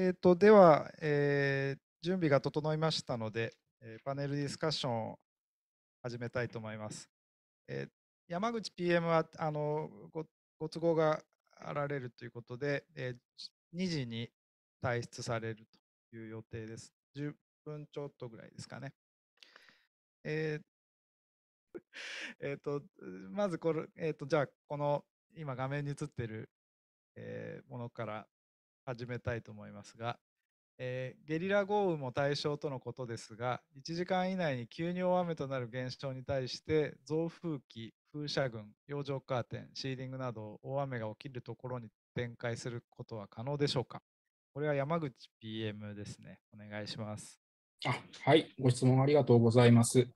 えーと、では、えー、準備が整いましたので、えー、パネルディスカッションを始めたいと思います。えー、山口 PM はあのごご都合があられるということで、えー、2時に退出されるという予定です。10分ちょっとぐらいですかね。えー、えー、とまずこれ、えーと、じゃあこの今画面に映っている、えー、ものから始めたいと思いますが、えー、ゲリラ豪雨も対象とのことですが、1時間以内に急に大雨となる現象に対して、増風機、風車群、洋上カーテン、シーリングなど、大雨が起きるところに展開することは可能でしょうかこれは山口 PM ですね。お願いします。あはい、ご質問ありがとうございます。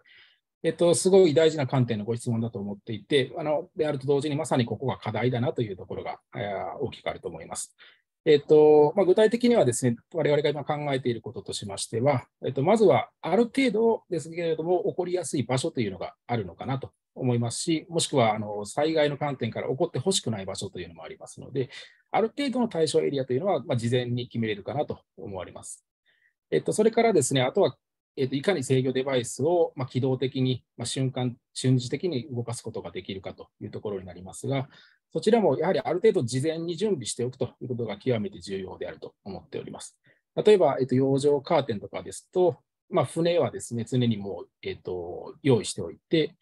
えっと、すごい大事な観点のご質問だと思っていて、あのであると同時にまさにここが課題だなというところが、えー、大きくあると思います。えっとまあ、具体的にはですね、我々が今考えていることとしましては、えっと、まずはある程度ですけれども、起こりやすい場所というのがあるのかなと思いますし、もしくはあの災害の観点から起こってほしくない場所というのもありますので、ある程度の対象エリアというのは、まあ、事前に決めれるかなと思われます。えっと、それからですね、あとはえー、といかに制御デバイスを、まあ、機動的に、まあ、瞬間、瞬時的に動かすことができるかというところになりますが、そちらもやはりある程度事前に準備しておくということが極めて重要であると思っております。例えば、えー、と洋上カーテンとかですと、まあ、船はですね、常にもう、えー、と用意しておいて、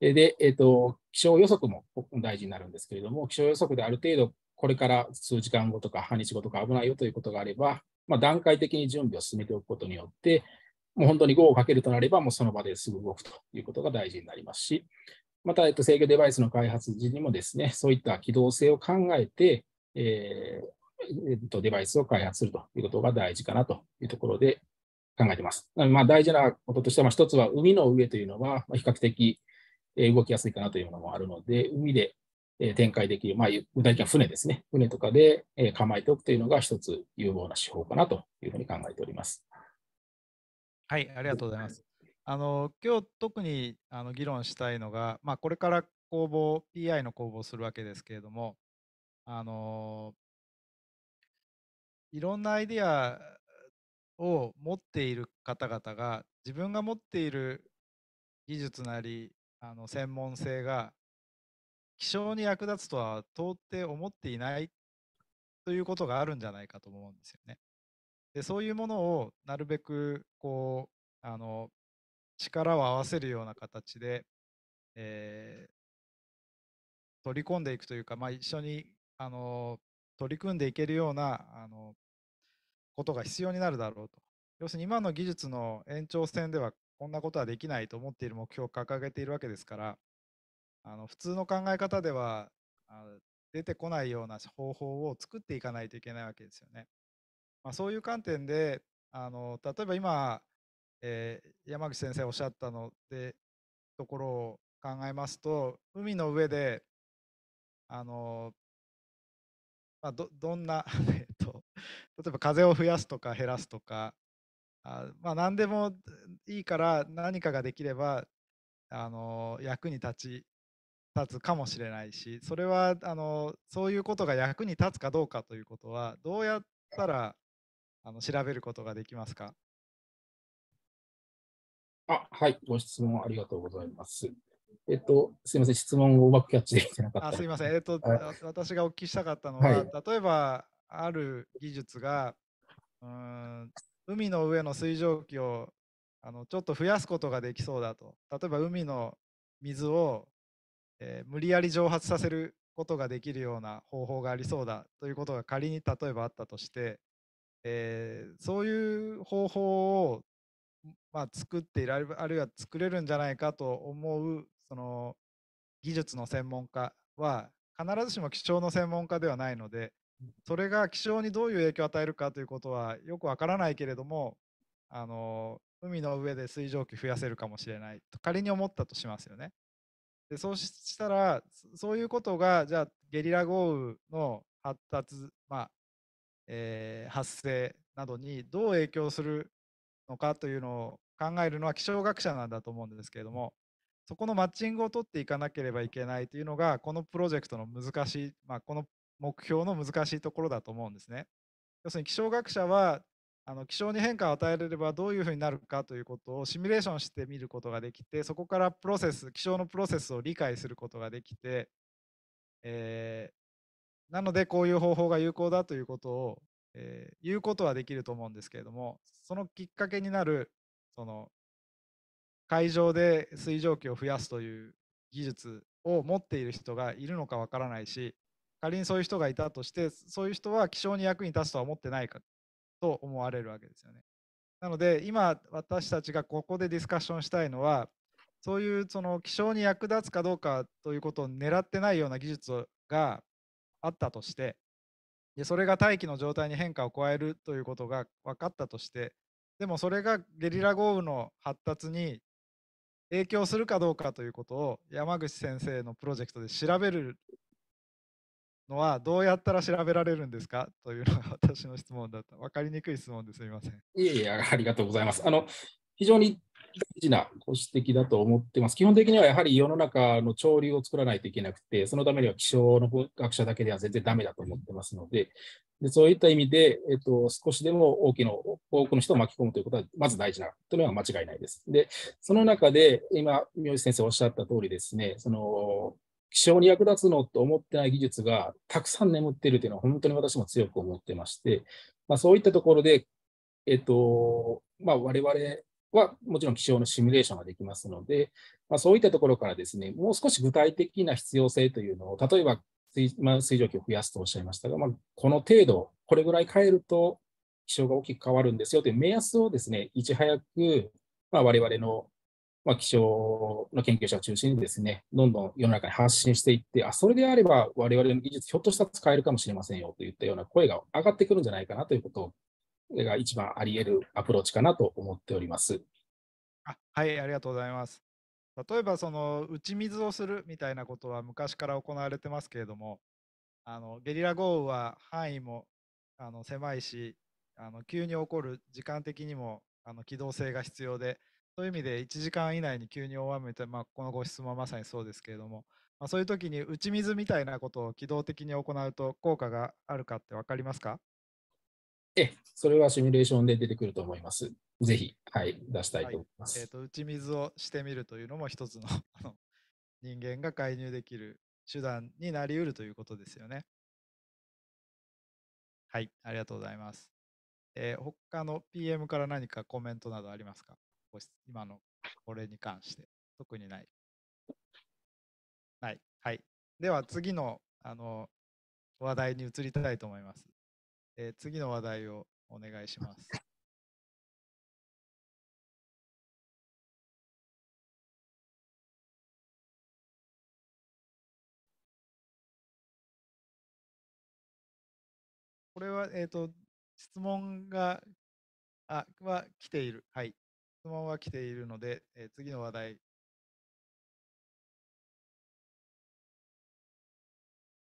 で、えーと、気象予測も大事になるんですけれども、気象予測である程度、これから数時間後とか半日後とか危ないよということがあれば、まあ、段階的に準備を進めておくことによって、もう本当に5をかけるとなれば、もうその場ですぐ動くということが大事になりますし、また、えっと、制御デバイスの開発時にもですね、そういった機動性を考えて、えーえっと、デバイスを開発するということが大事かなというところで考えています。まあ、大事なこととしては、1一つは海の上というのは比較的動きやすいかなというものもあるので、海で展開できる、まあ、具体的には船ですね、船とかで構えておくというのが一つ有望な手法かなというふうに考えております。はい、ありがとうございます。あの今日特にあの議論したいのが、まあ、これから公募 PI の公募をするわけですけれどもあのいろんなアイディアを持っている方々が自分が持っている技術なりあの専門性が気象に役立つとは到底思っていないということがあるんじゃないかと思うんですよね。でそういうものをなるべくこうあの力を合わせるような形で、えー、取り込んでいくというか、まあ、一緒にあの取り組んでいけるようなあのことが必要になるだろうと。要するに今の技術の延長線ではこんなことはできないと思っている目標を掲げているわけですからあの普通の考え方では出てこないような方法を作っていかないといけないわけですよね。まあ、そういう観点であの例えば今、えー、山口先生おっしゃったのでところを考えますと海の上であの、まあ、どどんな えと、例えば風を増やすとか減らすとかあまあ何でもいいから何かができればあの役に立ち立つかもしれないしそれはあのそういうことが役に立つかどうかということはどうやったらあの調べることができますかあはい、ご質問ありがとうございます。えっと、すみません、質問をうまくキャッチできてなかった。あすみません、えっと、私がお聞きしたかったのは、はい、例えば、ある技術がうん海の上の水蒸気をあのちょっと増やすことができそうだと。例えば、海の水を、えー、無理やり蒸発させることができるような方法がありそうだということが仮に例えばあったとして、えー、そういう方法を、まあ、作っていられるあるいは作れるんじゃないかと思うその技術の専門家は必ずしも気象の専門家ではないのでそれが気象にどういう影響を与えるかということはよくわからないけれどもあの海の上で水蒸気増やせるかもしれないと仮に思ったとしますよね。でそうしたらそういうことがじゃあゲリラ豪雨の発達、まあ、えー、発生などにどう影響するのかというのを考えるのは気象学者なんだと思うんですけれどもそこのマッチングを取っていかなければいけないというのがこのプロジェクトの難しい、まあ、この目標の難しいところだと思うんですね。要するに気象学者はあの気象に変化を与えれればどういうふうになるかということをシミュレーションしてみることができてそこからプロセス気象のプロセスを理解することができて、えなので、こういう方法が有効だということを、えー、言うことはできると思うんですけれども、そのきっかけになる、その、会場で水蒸気を増やすという技術を持っている人がいるのかわからないし、仮にそういう人がいたとして、そういう人は気象に役に立つとは思ってないかと思われるわけですよね。なので、今、私たちがここでディスカッションしたいのは、そういうその気象に役立つかどうかということを狙ってないような技術があったとしてでそれが大気の状態に変化を加えるということが分かったとしてでもそれがゲリラ豪雨の発達に影響するかどうかということを山口先生のプロジェクトで調べるのはどうやったら調べられるんですかというのが私の質問だった。分かりにくい質問ですみません。いえいえ、ありがとうございます。あの非常に大事なご指摘だと思ってます。基本的にはやはり世の中の潮流を作らないといけなくて、そのためには気象の学者だけでは全然ダメだと思ってますので、でそういった意味で、えっと、少しでも大きな多くの人を巻き込むということは、まず大事なというのは間違いないです。で、その中で、今、宮内先生おっしゃった通りですね、その気象に役立つのと思ってない技術がたくさん眠っているというのは、本当に私も強く思ってまして、まあ、そういったところで、えっとまあ、我々はもちろん気象のシミュレーションができますので、まあ、そういったところからですね、もう少し具体的な必要性というのを、例えば水,、まあ、水蒸気を増やすとおっしゃいましたが、まあ、この程度、これぐらい変えると気象が大きく変わるんですよという目安をですね、いち早く、まあ、我々の、まあ、気象の研究者を中心にですね、どんどん世の中に発信していって、あ、それであれば我々の技術、ひょっとしたら使えるかもしれませんよといったような声が上がってくるんじゃないかなということをが一番あり得るアプローチかなと思っております。あはい、ありがとうございます。例えば、その打ち水をするみたいなことは昔から行われてますけれども、あのゲリラ豪雨は範囲もあの狭いし、あの急に起こる時間的にもあの機動性が必要で、そういう意味で1時間以内に急に大雨と、まあ、このご質問はまさにそうですけれども、まあ、そういう時に打ち水みたいなことを機動的に行うと効果があるかって分かりますかえ、それはシミュレーションで出てくると思います。ぜひ、はい、出したいと思います。はい、えっ、ー、と、打ち水をしてみるというのも一つの 人間が介入できる手段になりうるということですよね。はい、ありがとうございます。えー、他の PM から何かコメントなどありますか今のこれに関して。特にない。ない。はい。では次のあの話題に移りたいと思います。えー、次の話題をお願いします。これは、えっ、ー、と、質問が、あ、は来ている。はい。質問は来ているので、えー、次の話題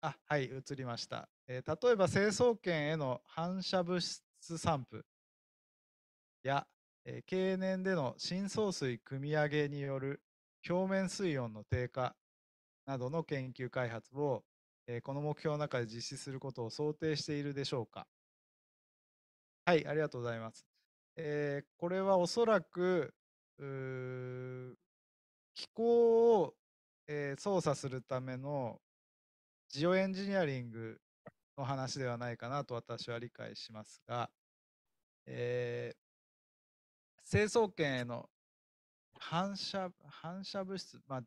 あ、はい、映りました。えー、例えば、成層圏への反射物質散布や、えー、経年での深層水汲み上げによる表面水温の低下などの研究開発を、えー、この目標の中で実施することを想定しているでしょうか。はい、ありがとうございます。えー、これはおそらく気候を、えー、操作するためのジオエンジニアリングの話ではないかなと私は理解しますが、えー、成層圏への反射反射物質、まあ、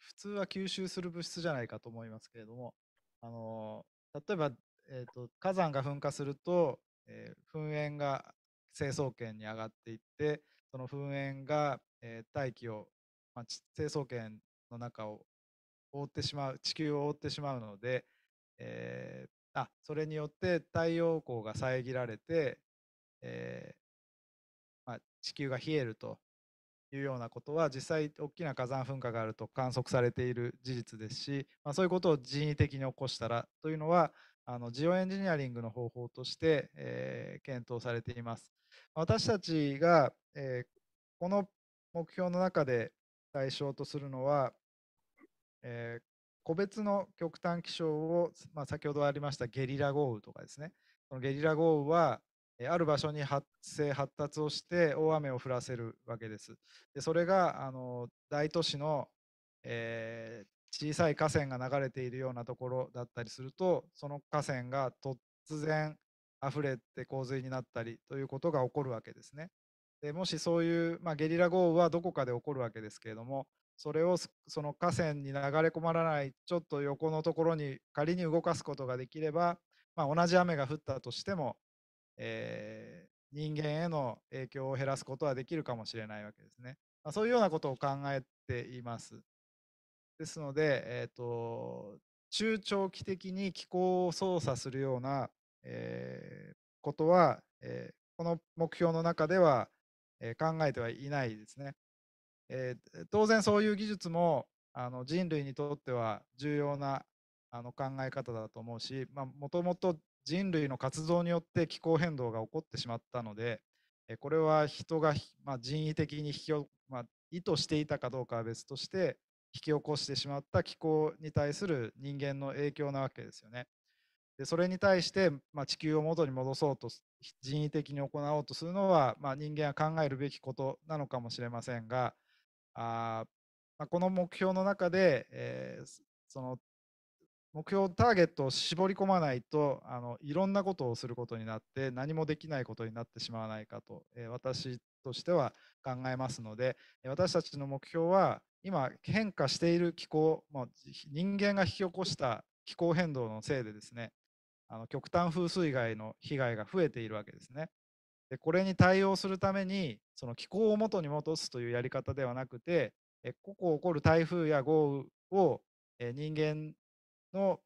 普通は吸収する物質じゃないかと思いますけれども、あの例えば、えーと、と火山が噴火すると、えー、噴煙が成層圏に上がっていってその噴煙が、えー、大気を、まあ、成層圏の中を覆ってしまう地球を覆ってしまうので、えー、あそれによって太陽光が遮られて、えー、まあ、地球が冷えるというようなことは実際大きな火山噴火があると観測されている事実ですし、まあ、そういうことを人為的に起こしたらというのはあのジオエンジニアリングの方法として、えー、検討されています。私たちが、えー、この目標の中で対象とするのはえー、個別の極端気象を、まあ、先ほどありましたゲリラ豪雨とかですね、このゲリラ豪雨は、えある場所に発生、発達をして大雨を降らせるわけです。でそれがあの大都市の、えー、小さい河川が流れているようなところだったりすると、その河川が突然溢れて洪水になったりということが起こるわけですね。でもしそういう、まあ、ゲリラ豪雨はどこかで起こるわけですけれども、それをその河川に流れ込まらないちょっと横のところに仮に動かすことができれば、まあ、同じ雨が降ったとしても、えー、人間への影響を減らすことはできるかもしれないわけですね。まあ、そういうようなことを考えています。ですので、えーと、中長期的に気候を操作するような、えー、ことは、えー、この目標の中では、えー、考えてはいないですね。えー、当然そういう技術もあの人類にとっては重要なあの考え方だと思うしもともと人類の活動によって気候変動が起こってしまったので、えー、これは人が、まあ、人為的に引き、まあ、意図していたかどうかは別として引き起こしてしまった気候に対する人間の影響なわけですよね。でそれに対して、まあ、地球を元に戻そうと人為的に行おうとするのは、まあ、人間は考えるべきことなのかもしれませんがあまあ、この目標の中で、えー、その目標ターゲットを絞り込まないとあのいろんなことをすることになって何もできないことになってしまわないかと、えー、私としては考えますので私たちの目標は今変化している気候まあ、人間が引き起こした気候変動のせいでですねあの極端風水害の被害が増えているわけですね。でこれに対応するためにその気候を元に戻すというやり方ではなくてここ起こる台風や豪雨を人間の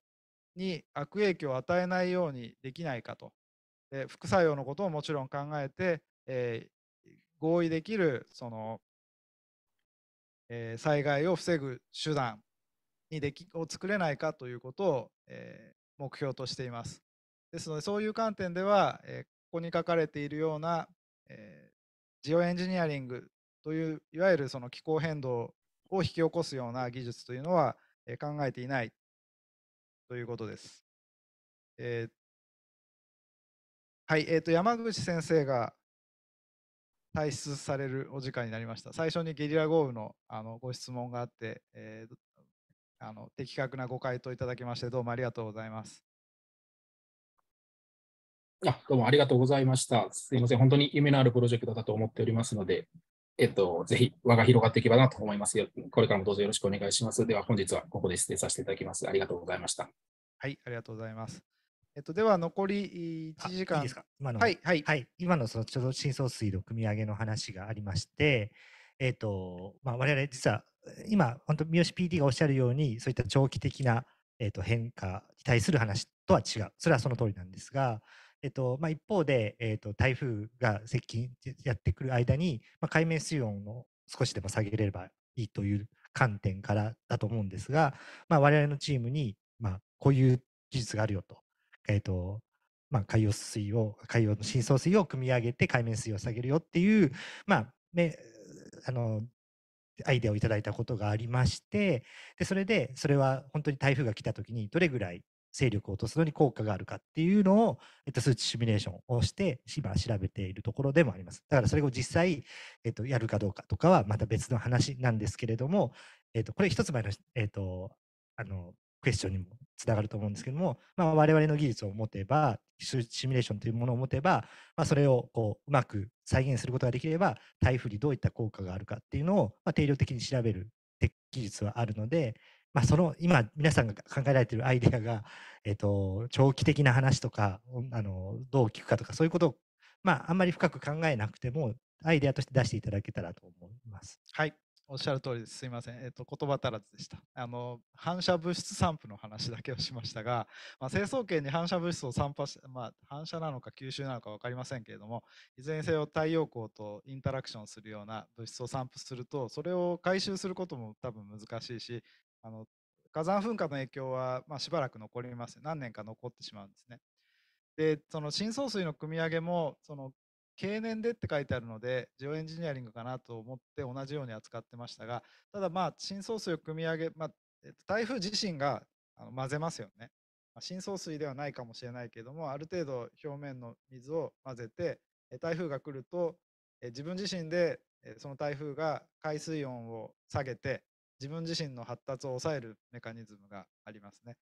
に悪影響を与えないようにできないかとで副作用のことをもちろん考えて、えー、合意できるその、えー、災害を防ぐ手段にできを作れないかということを、えー、目標としています。ですのでそういう観点では、えー、ここに書かれているような、えー、ジオエンジニアリングといういわゆるその気候変動を引き起こすような技術というのは、えー、考えていないということです。えー、はい、えーと、と山口先生が退出されるお時間になりました。最初にゲリラ豪雨のあのご質問があって、えー、あの的確なご回答いただきましてどうもありがとうございます。あどうもありがとうございました。すみません、本当に夢のあるプロジェクトだと思っておりますので、えっと、ぜひ輪が広がっていけばなと思いますよ。これからもどうぞよろしくお願いします。では、本日はここで失礼させていただきます。ありがとうございました。はい、ありがとうございます。えっと、では、残り1時間。いい今の、はい、はい、今のその貯蔵深層水の組み上げの話がありまして、えっと、まあ、我々実は、今、本当、三好 PD がおっしゃるように、そういった長期的な、えっと、変化に対する話とは違う。それはその通りなんですが、えっとまあ、一方で、えっと、台風が接近やってくる間に、まあ、海面水温を少しでも下げれればいいという観点からだと思うんですが、まあ、我々のチームに、まあ、こういう技術があるよと,、えっとまあ、海洋水を海洋の深層水を組み上げて海面水温を下げるよっていう、まあね、あのアイデアをいただいたことがありましてでそれでそれは本当に台風が来た時にどれぐらい勢力を落とすのに効果があるかっていうのを、えっと、数値シミュレーションをして、今調べているところでもあります。だからそれを実際、えっと、やるかどうかとかはまた別の話なんですけれども、えっと、これ一つ前の、えっと、あの、クエスチョンにもつながると思うんですけども、まあ、我々の技術を持てば、数値シミュレーションというものを持てば、まあ、それをこううまく再現することができれば、台風にどういった効果があるかっていうのを、まあ、定量的に調べる技術はあるので、まあ、その今皆さんが考えられているアイデアが、えーと、長期的な話とかあのどう聞くかとかそういうことを、まあ、あんまり深く考えなくてもアイデアとして出していただけたらと思います。はいおっしゃる通りです。すいません。えっ、ー、と、言葉足らずでした。あの、反射物質散布の話だけをしましたが、まあ、成層圏に反射物質を散布し、まあ、反射なのか吸収なのか分かりませんけれども、いずれにせよ太陽光とインタラクションするような物質を散布すると、それを回収することも多分難しいし、あの火山噴火の影響は、まあ、しばらく残ります何年か残ってしまうんですね。でその深層水の組み上げもその経年でって書いてあるのでジオエンジニアリングかなと思って同じように扱ってましたがただまあ深層水を組み上げ、まあ、台風自身が混ぜますよね。深層水ではないかもしれないけどもある程度表面の水を混ぜて台風が来ると自分自身でその台風が海水温を下げて自分自身の発達を抑えるメカニズムがありますね。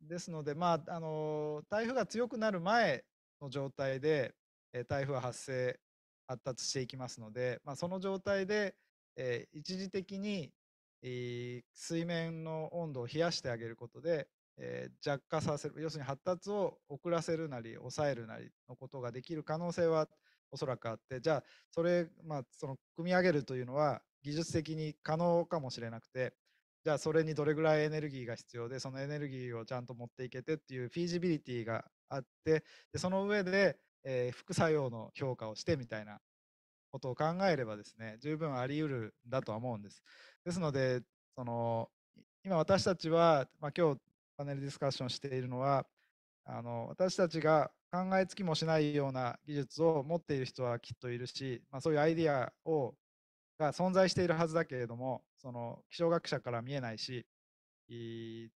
ですので、まあ、あの台風が強くなる前の状態で、え台風は発生発達していきますので、まあ、その状態で、えー、一時的に、えー、水面の温度を冷やしてあげることで、えー、弱化させる要するに発達を遅らせるなり抑えるなりのことができる可能性はおそらくあってじゃあそれ、まあ、その組み上げるというのは技術的に可能かもしれなくて、じゃあそれにどれぐらいエネルギーが必要で、そのエネルギーをちゃんと持っていけてっていうフィージビリティがあって、でその上で、えー、副作用の評価をしてみたいなことを考えればですね、十分あり得るんだとは思うんです。ですので、その今私たちは、まあ、今日パネルディスカッションしているのは、あの私たちが考えつきもしないような技術を持っている人はきっといるし、まあ、そういうアイディアをが存在しているはずだけれどもその気象学者から見えないし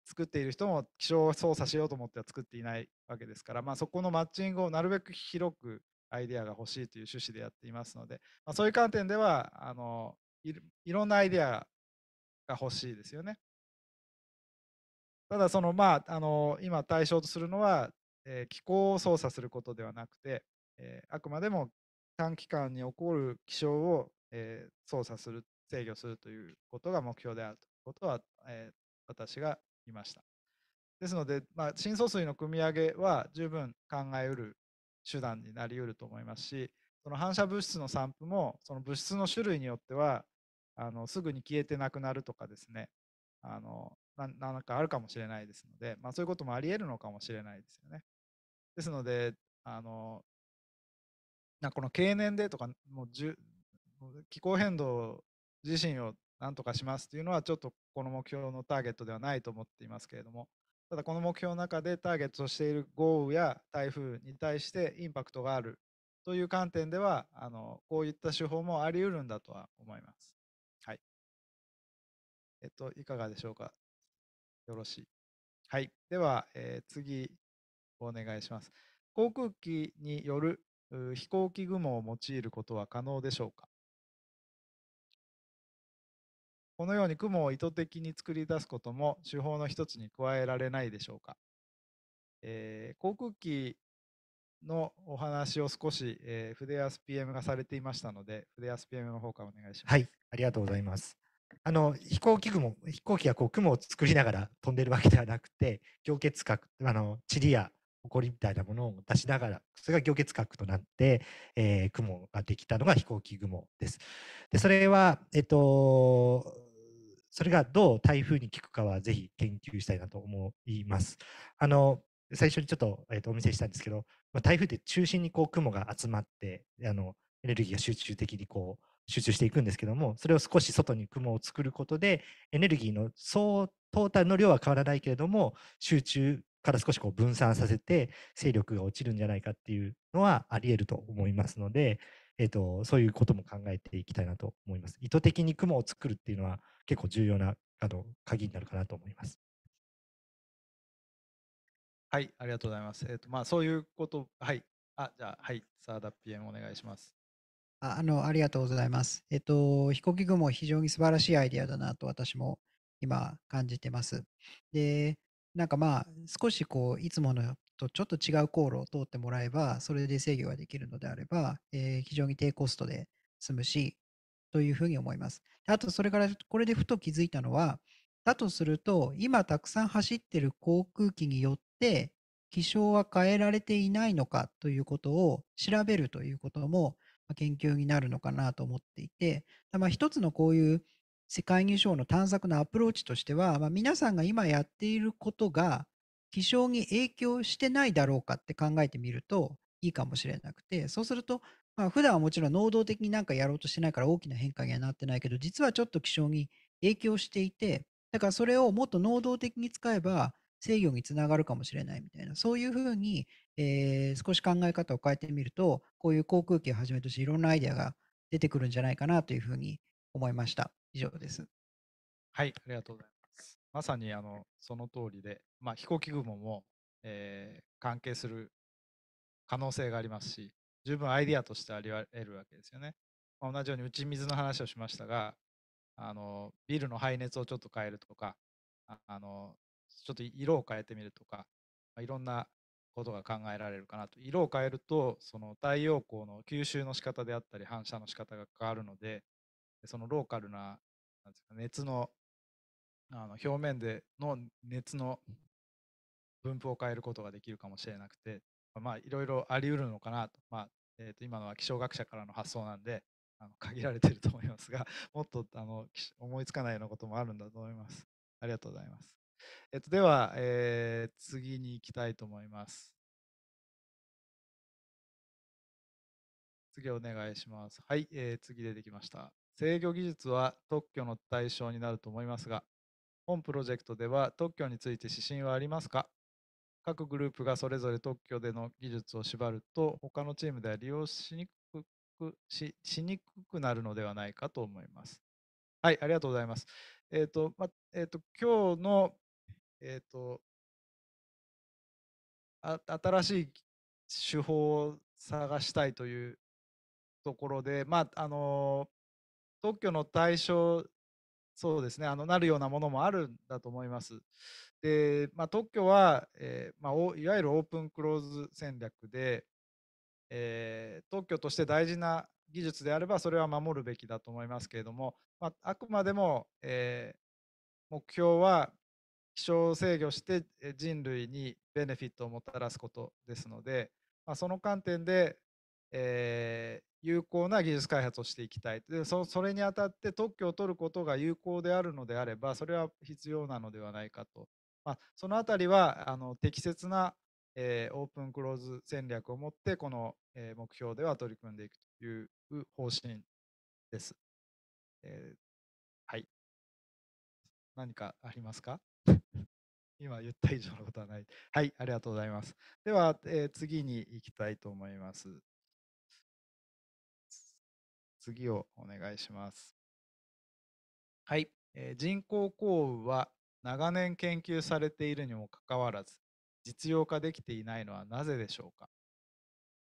作っている人も気象を操作しようと思っては作っていないわけですから、まあ、そこのマッチングをなるべく広くアイデアが欲しいという趣旨でやっていますので、まあ、そういう観点ではあのいろんなアイデアが欲しいですよね。ただその、まあ、あの今対象とするのは、えー、気候を操作することではなくて、えー、あくまでも短期間に起こる気象をえー、操作する、制御するということが目標であるということは、えー、私がいました。ですので、まあ、深層水の組み上げは十分考えうる手段になりうると思いますし、その反射物質の散布も、その物質の種類によっては、あのすぐに消えてなくなるとかですね、あのななんかあるかもしれないですので、まあ、そういうこともありえるのかもしれないですよね。ですので、あのなこの経年でとかもう気候変動自身をなんとかしますというのはちょっとこの目標のターゲットではないと思っていますけれどもただこの目標の中でターゲットしている豪雨や台風に対してインパクトがあるという観点ではあのこういった手法もありうるんだとは思います。はい。えっといかがでしょうか。よろしい。はい。では、えー、次お願いします。航空機による飛行機雲を用いることは可能でしょうかこのように雲を意図的に作り出すことも手法の一つに加えられないでしょうか。えー、航空機のお話を少し、えー、筆 SPM がされていましたので、筆や SPM の方からお願いします。はい、ありがとうございます。あの飛行機雲、飛行機がこう雲を作りながら飛んでるわけではなくて、凝結核、あの塵や埃みたいなものを出しながら、それが凝結核となって、えー、雲ができたのが飛行機雲です。でそれは、えっと、それがどう台風に効くかはぜひ研究したいなと思います。あの最初にちょっと,、えー、とお見せしたんですけど、まあ、台風って中心にこう雲が集まってあのエネルギーが集中的にこう集中していくんですけどもそれを少し外に雲を作ることでエネルギーの総トータルの量は変わらないけれども集中から少しこう分散させて勢力が落ちるんじゃないかっていうのはありえると思いますので、えーと、そういうことも考えていきたいなと思います。意図的に雲を作るっていうのは結構重要なあの鍵になるかなと思います。はい、ありがとうございます。えっ、ー、とまあそういうことはい、あじゃあはいサーダ PM お願いします。ああのありがとうございます。えっ、と飛行機雲非常に素晴らしいアイディアだなと私も今感じてます。でなんかまあ少しこういつものとちょっと違う航路を通ってもらえば、それで制御ができるのであれば、えー、非常に低コストで済むし、というふうに思います。あと、それから、これでふと気づいたのは、だとすると、今たくさん走ってる航空機によって、気象は変えられていないのかということを調べるということも研究になるのかなと思っていて、まあ、一つのこういう世界入賞の探索のアプローチとしては、まあ、皆さんが今やっていることが気象に影響してないだろうかって考えてみるといいかもしれなくて、そうすると、まあ、普段はもちろん能動的になんかやろうとしてないから大きな変化にはなってないけど、実はちょっと気象に影響していて、だからそれをもっと能動的に使えば制御につながるかもしれないみたいな、そういうふうに、えー、少し考え方を変えてみると、こういう航空機をはじめとしていろんなアイデアが出てくるんじゃないかなというふうに思いました。以上です。はい、ありがとうございます。まさにあのその通りで、まあ、飛行機雲も、えー、関係する可能性がありますし、十分アイディアとしてあり得るわけですよね。まあ、同じように打ち水の話をしましたが、あのビルの排熱をちょっと変えるとか、あのちょっと色を変えてみるとか、まあ、いろんなことが考えられるかなと。色を変えると、その太陽光の吸収の仕方であったり、反射の仕方が変わるので、そのローカルなですか熱のあの表面での熱の分布を変えることができるかもしれなくて、まあ、いろいろあり得るのかなと,、まあえー、と今のは気象学者からの発想なんであの限られてると思いますが もっとあの思いつかないようなこともあるんだと思います。ありがとうございます。えっと、では、えー、次に行きたいと思います。次お願いします。はい、えー、次出てきました。制御技術は特許の対象になると思いますが、本プロジェクトでは特許について指針はありますか各グループがそれぞれ特許での技術を縛ると、他のチームでは利用しにくくししにくくなるのではないかと思います。はい、ありがとうございます。えっ、ー、と、ま、えっ、ー、と、今日の、えっ、ー、と、あ新しい手法を探したいというところで、まあ、あの、特許の対象そうですねあのなるようなものもあるんだと思います。で、まあ、特許は、えーまあ、いわゆるオープンクローズ戦略で、えー、特許として大事な技術であればそれは守るべきだと思いますけれども、まあ、あくまでも、えー、目標は気象を制御して人類にベネフィットをもたらすことですので、まあ、その観点で、え有効な技術開発をしていきたいでそそれにあたって特許を取ることが有効であるのであればそれは必要なのではないかと、まあ、そのあたりはあの適切な、えー、オープンクローズ戦略を持ってこの、えー、目標では取り組んでいくという方針です。えー、はい。何かありますか 今言った以上のことはない。はい、ありがとうございます。では、えー、次に行きたいと思います。次をお願いします。はい、えー、人工降雨は長年研究されているにもかかわらず実用化できていないのはなぜでしょうか、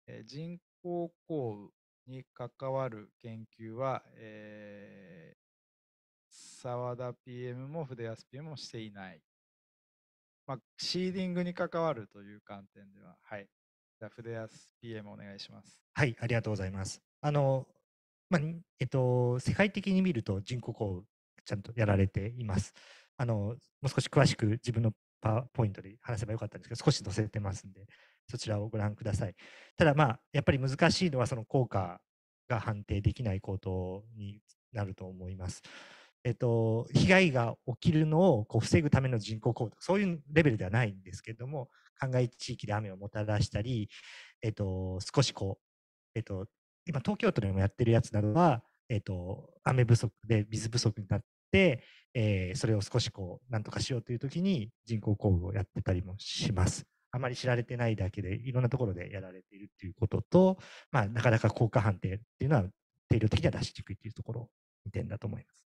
えー、人工降雨に関わる研究は、えー、沢田 PM も筆安 PM もしていない、まあ、シーディングに関わるという観点では、はい、じゃあ筆安 PM お願いしますはいありがとうございますあのまあ、えっと、世界的に見ると人工光ちゃんとやられています。あの、もう少し詳しく自分のパワーポイントで話せばよかったんですけど、少し載せてますんで、そちらをご覧ください。ただまあ、やっぱり難しいのはその効果が判定できないことになると思います。えっと、被害が起きるのをこう防ぐための人工行動、そういうレベルではないんですけれども、灌漑地域で雨をもたらしたり、えっと、少しこう、えっと、今東京都でもやってるやつなどは、えーと、雨不足で水不足になって、えー、それを少しこうなんとかしようという時に人工降雨をやってたりもします。あまり知られてないだけでいろんなところでやられているということと、まあ、なかなか効果判定っていうのは定量的には出しにくいというところ点だと思います。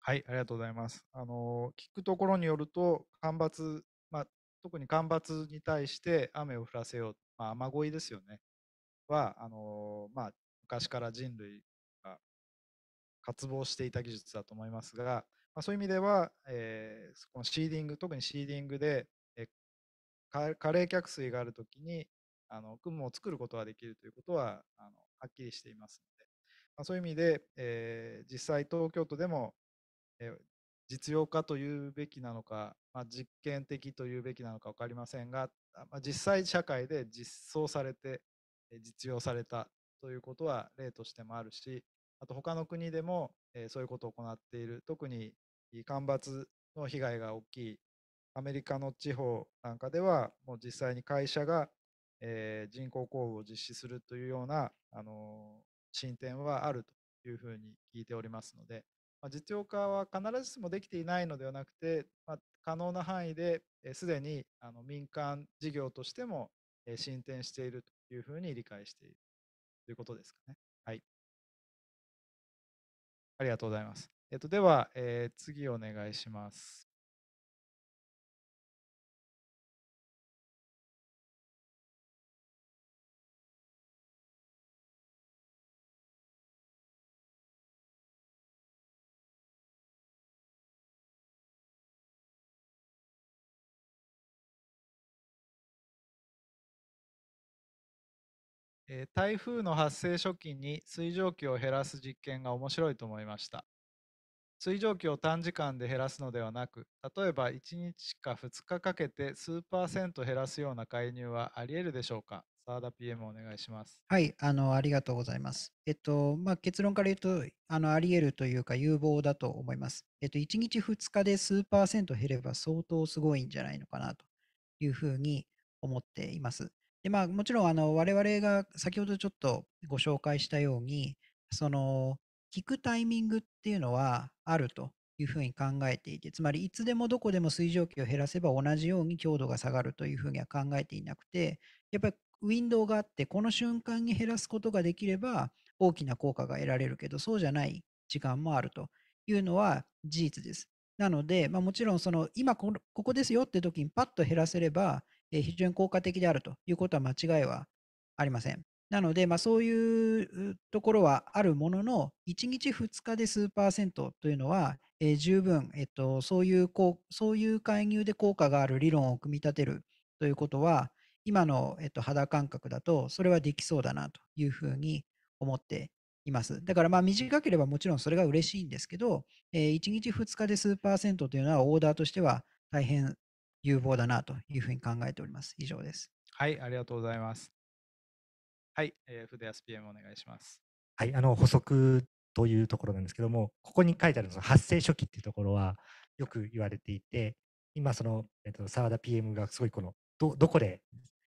はい、ありがとうございます。あの聞くところによると干ばつ、まあ、特に干ばつに対して雨を降らせよう、まあ、雨乞いですよね。はあのまあ、昔から人類が渇望していた技術だと思いますが、まあ、そういう意味では、えー、このシーディング特にシーディングで、加齢客水があるときにあの雲を作ることができるということはあのはっきりしていますので、まあ、そういう意味で、えー、実際東京都でも、えー、実用化というべきなのか、まあ、実験的というべきなのか分かりませんが、まあ、実際社会で実装されて実用されたということは例としてもあるし、あと他の国でもそういうことを行っている、特に干ばつの被害が大きいアメリカの地方なんかでは、もう実際に会社が人工降雨を実施するというようなあの進展はあるというふうに聞いておりますので、ま実用化は必ずしもできていないのではなくて、ま可能な範囲ですでにあの民間事業としても進展しているというふうに理解しているということですかね。はい。ありがとうございます。えっと、では、えー、次お願いします。えー台風の発生初期に水蒸気を減らす実験が面白いと思いました水蒸気を短時間で減らすのではなく例えば1日か2日かけて数パーセント減らすような介入はありえるでしょうか澤田 PM お願いしますはい、あの、ありがとうございます。えっと、まあ、結論から言うと、あの、あり得るというか、有望だと思います。えっと、1日2日で数パーセント減れば相当すごいんじゃないのかなというふうに思っています。で、まあ、もちろん、あの、我々が先ほどちょっとご紹介したように、その、聞くタイミングっていうのはあるというふうに考えていて、つまり、いつでもどこでも水蒸気を減らせば同じように強度が下がるというふうには考えていなくて、やっぱりウィンドウがあって、この瞬間に減らすことができれば、大きな効果が得られるけど、そうじゃない時間もあるというのは事実です。なので、まあ、もちろんその今ここですよって時にパッと減らせれば非常に効果的であるということは間違いはありません。なので、まあ、そういうところはあるものの、1日2日で数パーセントというのは、えー、十分、えっと、そういうこう、そういう介入で効果がある理論を組み立てるということは、今の、えっと、肌感覚だと、それはできそうだなというふうに思っています。だから、短ければもちろんそれが嬉しいんですけど、えー、1日2日で数パーセントというのは、オーダーとしては大変有望だなというふうに考えております。以上です。はい、ありがとうございます。はい、えー、筆安エムお願いします。はい、あの補足というところなんですけども、ここに書いてあるその発生初期っていうところはよく言われていて、今そのえっ、と沢田 PM がすごいこのどどこで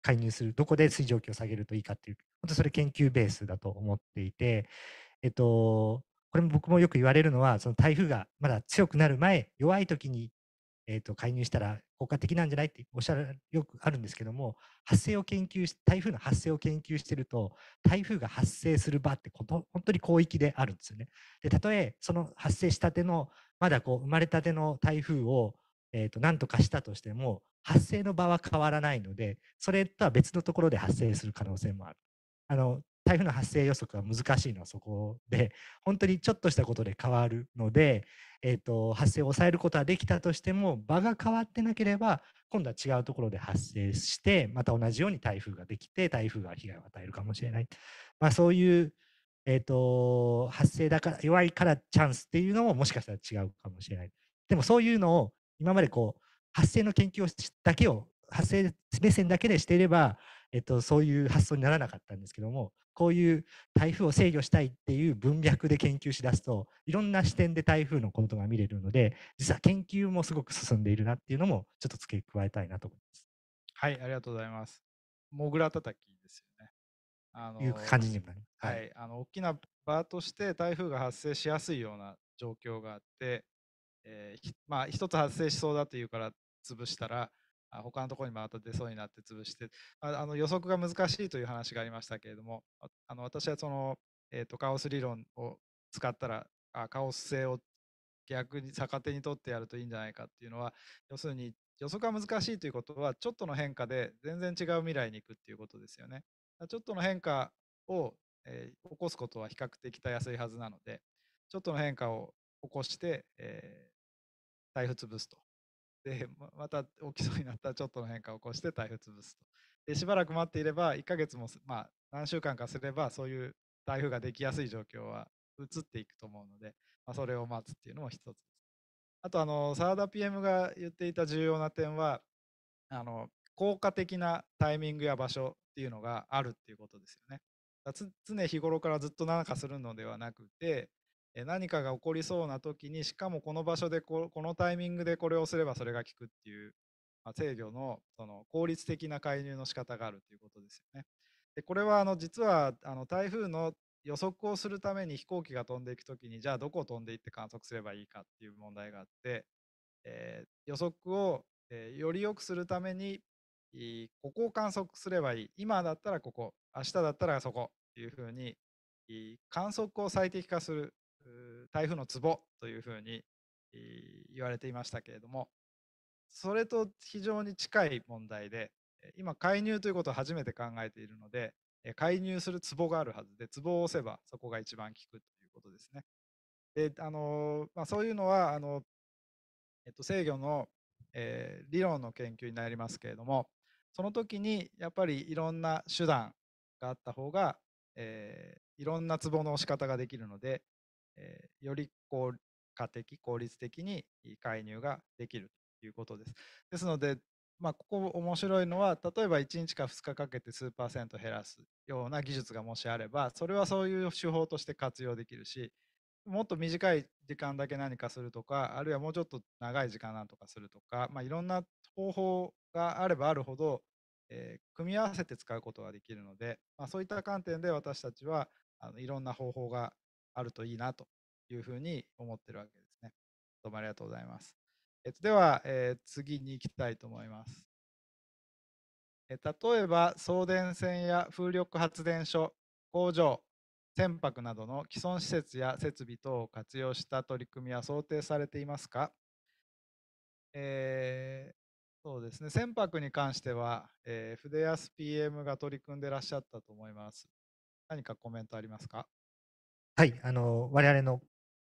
介入する、どこで水蒸気を下げるといいかっていう、本当それ研究ベースだと思っていて、えっ、とこれも僕もよく言われるのは、その台風がまだ強くなる前、弱い時にえーと、介入したら効果的なんじゃないっておっしゃるよくあるんですけども発生を研究し台風の発生を研究してると台風が発生する場ってこと本当に広域であるんですよね。でたとえその発生したてのまだこう生まれたての台風を、えーと何とかしたとしても発生の場は変わらないのでそれとは別のところで発生する可能性もある。あの台風の発生予測は難しいのはそこで本当にちょっとしたことで変わるので、えーと、発生を抑えることはできたとしても場が変わってなければ今度は違うところで発生してまた同じように台風ができて台風が被害を与えるかもしれない、まあ、そういう、えーと、と発生だから弱いからチャンスっていうのももしかしたら違うかもしれないでもそういうのを今までこう発生の研究をだけを発生目線だけでしていれば、えっと、そういう発想にならなかったんですけどもこういう台風を制御したいっていう文脈で研究しだすといろんな視点で台風のことが見れるので実は研究もすごく進んでいるなっていうのもちょっと付け加えたいなと思います。はいありがとうございます。モグラ叩きですよね。あのいう感じにもなります。はい、はい、あの大きな場として台風が発生しやすいような状況があって、えー、まあ一つ発生しそうだというから潰したら他のところにまた出そうになって潰してあの予測が難しいという話がありましたけれどもあの私はその、えーと、カオス理論を使ったらあカオス性を逆に逆手に取ってやるといいんじゃないかっていうのは要するに予測が難しいということはちょっとの変化で全然違う未来に行くっていうことですよね。ちょっとの変化を、えー、起こすことは比較的たやすいはずなのでちょっとの変化を起こして、えー、財潰すとで、また起きそうになったらちょっとの変化を起こして台風潰すと。で、しばらく待っていれば、1ヶ月も、まあ、何週間かすれば、そういう台風ができやすい状況は移っていくと思うので、まあ、それを待つっていうのも一つです。あと、あの、サラダ PM が言っていた重要な点は、あの、効果的なタイミングや場所っていうのがあるっていうことですよね。常日頃からずっと何かするのではなくて、何かが起こりそうな時にしかもこの場所でここのタイミングでこれをすればそれが効くっていう、まあ、制御のその効率的な介入の仕方があるということですよね。でこれはあの実はあの台風の予測をするために飛行機が飛んでいく時にじゃあどこを飛んでいって観測すればいいかっていう問題があって、えー、予測を、えより良くするためにここを観測すればいい今だったらここ明日だったらそこっていうふうに観測を最適化する台風の壺というふうに言われていましたけれどもそれと非常に近い問題で今介入ということを初めて考えているので介入する壺があるはずで壺を押せばそこが一番効くということですね。であのまあ、そういうのはあの、えっと、制御の、えー、理論の研究になりますけれどもその時にやっぱりいろんな手段があった方が、えー、いろんなツボの押し方ができるのでえー、より効果的、効率的に介入ができるということです。ですので、まあ、ここ面白いのは、例えば1日か2日かけて数パーセント減らすような技術がもしあれば、それはそういう手法として活用できるし、もっと短い時間だけ何かするとか、あるいはもうちょっと長い時間なんとかするとか、まあ、いろんな方法があればあるほど、えー、組み合わせて使うことができるので、まあ、そういった観点で私たちはあのいろんな方法があるといいなというふうに思ってるわけですね。どうもありがとうございます。えっと、では、えー、次に行きたいと思います。えー、例えば、送電線や風力発電所、工場、船舶などの既存施設や設備等を活用した取り組みは想定されていますか、えー、そうですね、船舶に関しては、えー、筆 s PM が取り組んでらっしゃったと思います。何かコメントありますかはい、あの我々の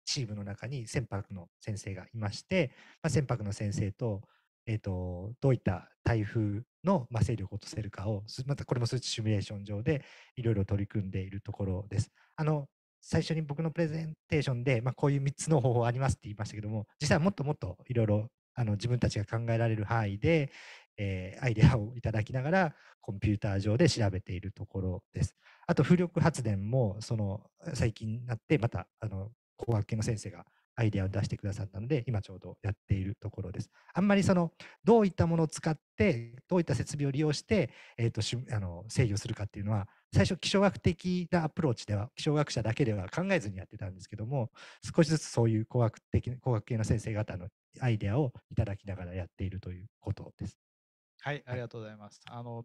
チームの中に船舶の先生がいまして、まあ、船舶の先生と,、えーと、どういった台風の、まあ、勢力を落とせるかをまたこれも数値シミュレーション上でいろいろ取り組んでいるところです。あの最初に僕のプレゼンテーションで、まあ、こういう3つの方法ありますって言いましたけども実際はもっともっといろいろあの自分たちが考えられる範囲で、えー、アイデアをいただきながらコンピューター上で調べているところです。あと風力発電もその最近になってまたあの工学系の先生がアイデアを出してくださったので今ちょうどやっているところです。あんまりそのどういったものを使ってどういった設備を利用して、えーと、とあの制御するかっていうのは最初気象学的なアプローチでは気象学者だけでは考えずにやってたんですけども少しずつそういう工学的工学系の先生方のアイデアをいただきながらやっているということです。はい、ありがとうございます。あの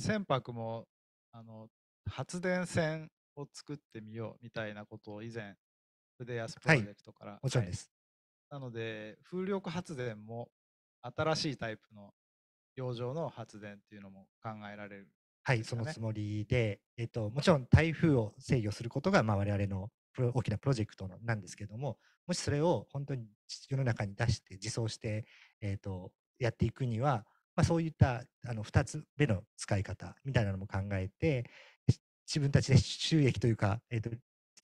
船舶もあの発電船を作ってみようみたいなことを以前、筆安プロジェクトから、はい、もちろんです、はい、なので、風力発電も新しいタイプの洋上の発電っていうのも考えられる、ね、はい、そのつもりで、えっと、もちろん台風を制御することが、まあ、我々の大きなプロジェクトなんですけども、もしそれを本当に世の中に出して、自走して、えっと、やっていくには、まあ、そういったあの2つ目の使い方みたいなのも考えて、自分たちで収益というか、えーと、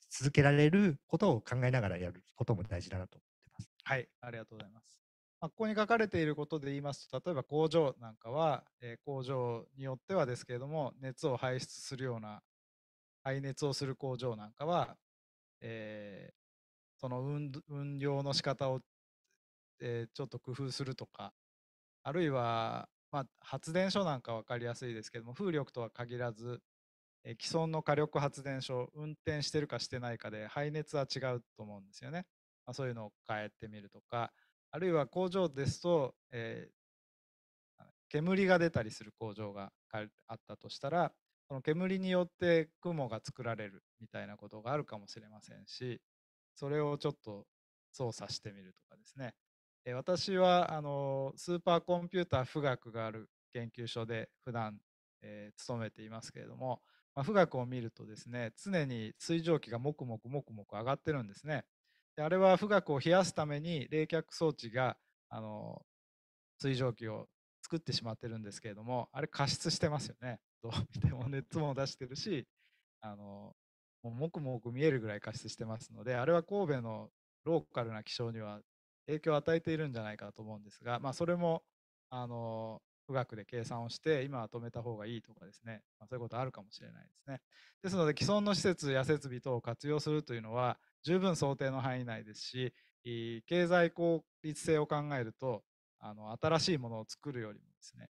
続けられることを考えながらやることも大事だなと思ってます。はい、ありがとうございます。まあ、ここに書かれていることで言いますと、例えば工場なんかは、えー、工場によってはですけれども、熱を排出するような、排熱をする工場なんかは、えー、その運運用の仕方を、えー、ちょっと工夫するとか、あるいは、まあ、発電所なんか分かりやすいですけども風力とは限らず既存の火力発電所運転してるかしてないかで排熱は違うと思うんですよね、まあ、そういうのを変えてみるとかあるいは工場ですと、えー、煙が出たりする工場があったとしたらその煙によって雲が作られるみたいなことがあるかもしれませんしそれをちょっと操作してみるとかですね私はあのスーパーコンピューター富岳がある研究所で普段、えー、勤めていますけれども、まあ、富岳を見るとですね常に水蒸気がもくもくもくもく上がってるんですねであれは富岳を冷やすために冷却装置があの水蒸気を作ってしまってるんですけれどもあれ加湿してますよねどう見ても熱も出してるしあのもくもく見えるぐらい加湿してますのであれは神戸のローカルな気象には影響を与えているんじゃないかと思うんですが、まあ、それもあの富岳で計算をして今は止めた方がいいとかですね、まあ、そういうことあるかもしれないですねですので既存の施設や設備等を活用するというのは十分想定の範囲内ですし経済効率性を考えるとあの新しいものを作るよりもですね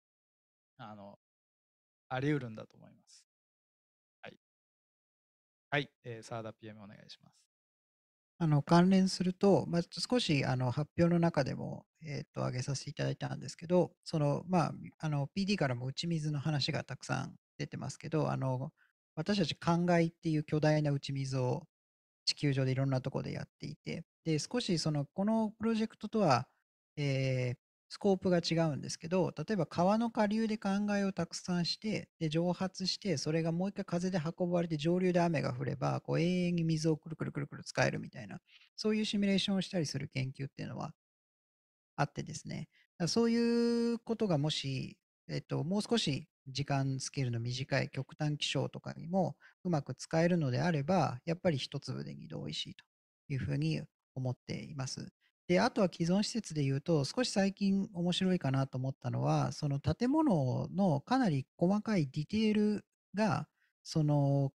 あのあり得るんだと思いますはい、はいえー、サーダ PM お願いしますあの、関連すると、まあ、少しあの発表の中でも、えと、挙げさせていただいたんですけど、まあ、PD からも打ち水の話がたくさん出てますけど、あの、私たち灌漑っていう巨大な打ち水を地球上でいろんなところでやっていて、で、少しその、このプロジェクトとは、えースコープが違うんですけど、例えば川の下流で考えをたくさんして、で蒸発して、それがもう一回風で運ばれて上流で雨が降れば、こう永遠に水をくるくるくるくる使えるみたいな、そういうシミュレーションをしたりする研究っていうのはあってですね、だそういうことがもし、えっと、もう少し時間スケールの短い極端気象とかにもうまく使えるのであれば、やっぱり一粒で二度おいしいというふうに思っています。で、あとは既存施設で言うと、少し最近面白いかなと思ったのは、その建物のかなり細かいディテールが、その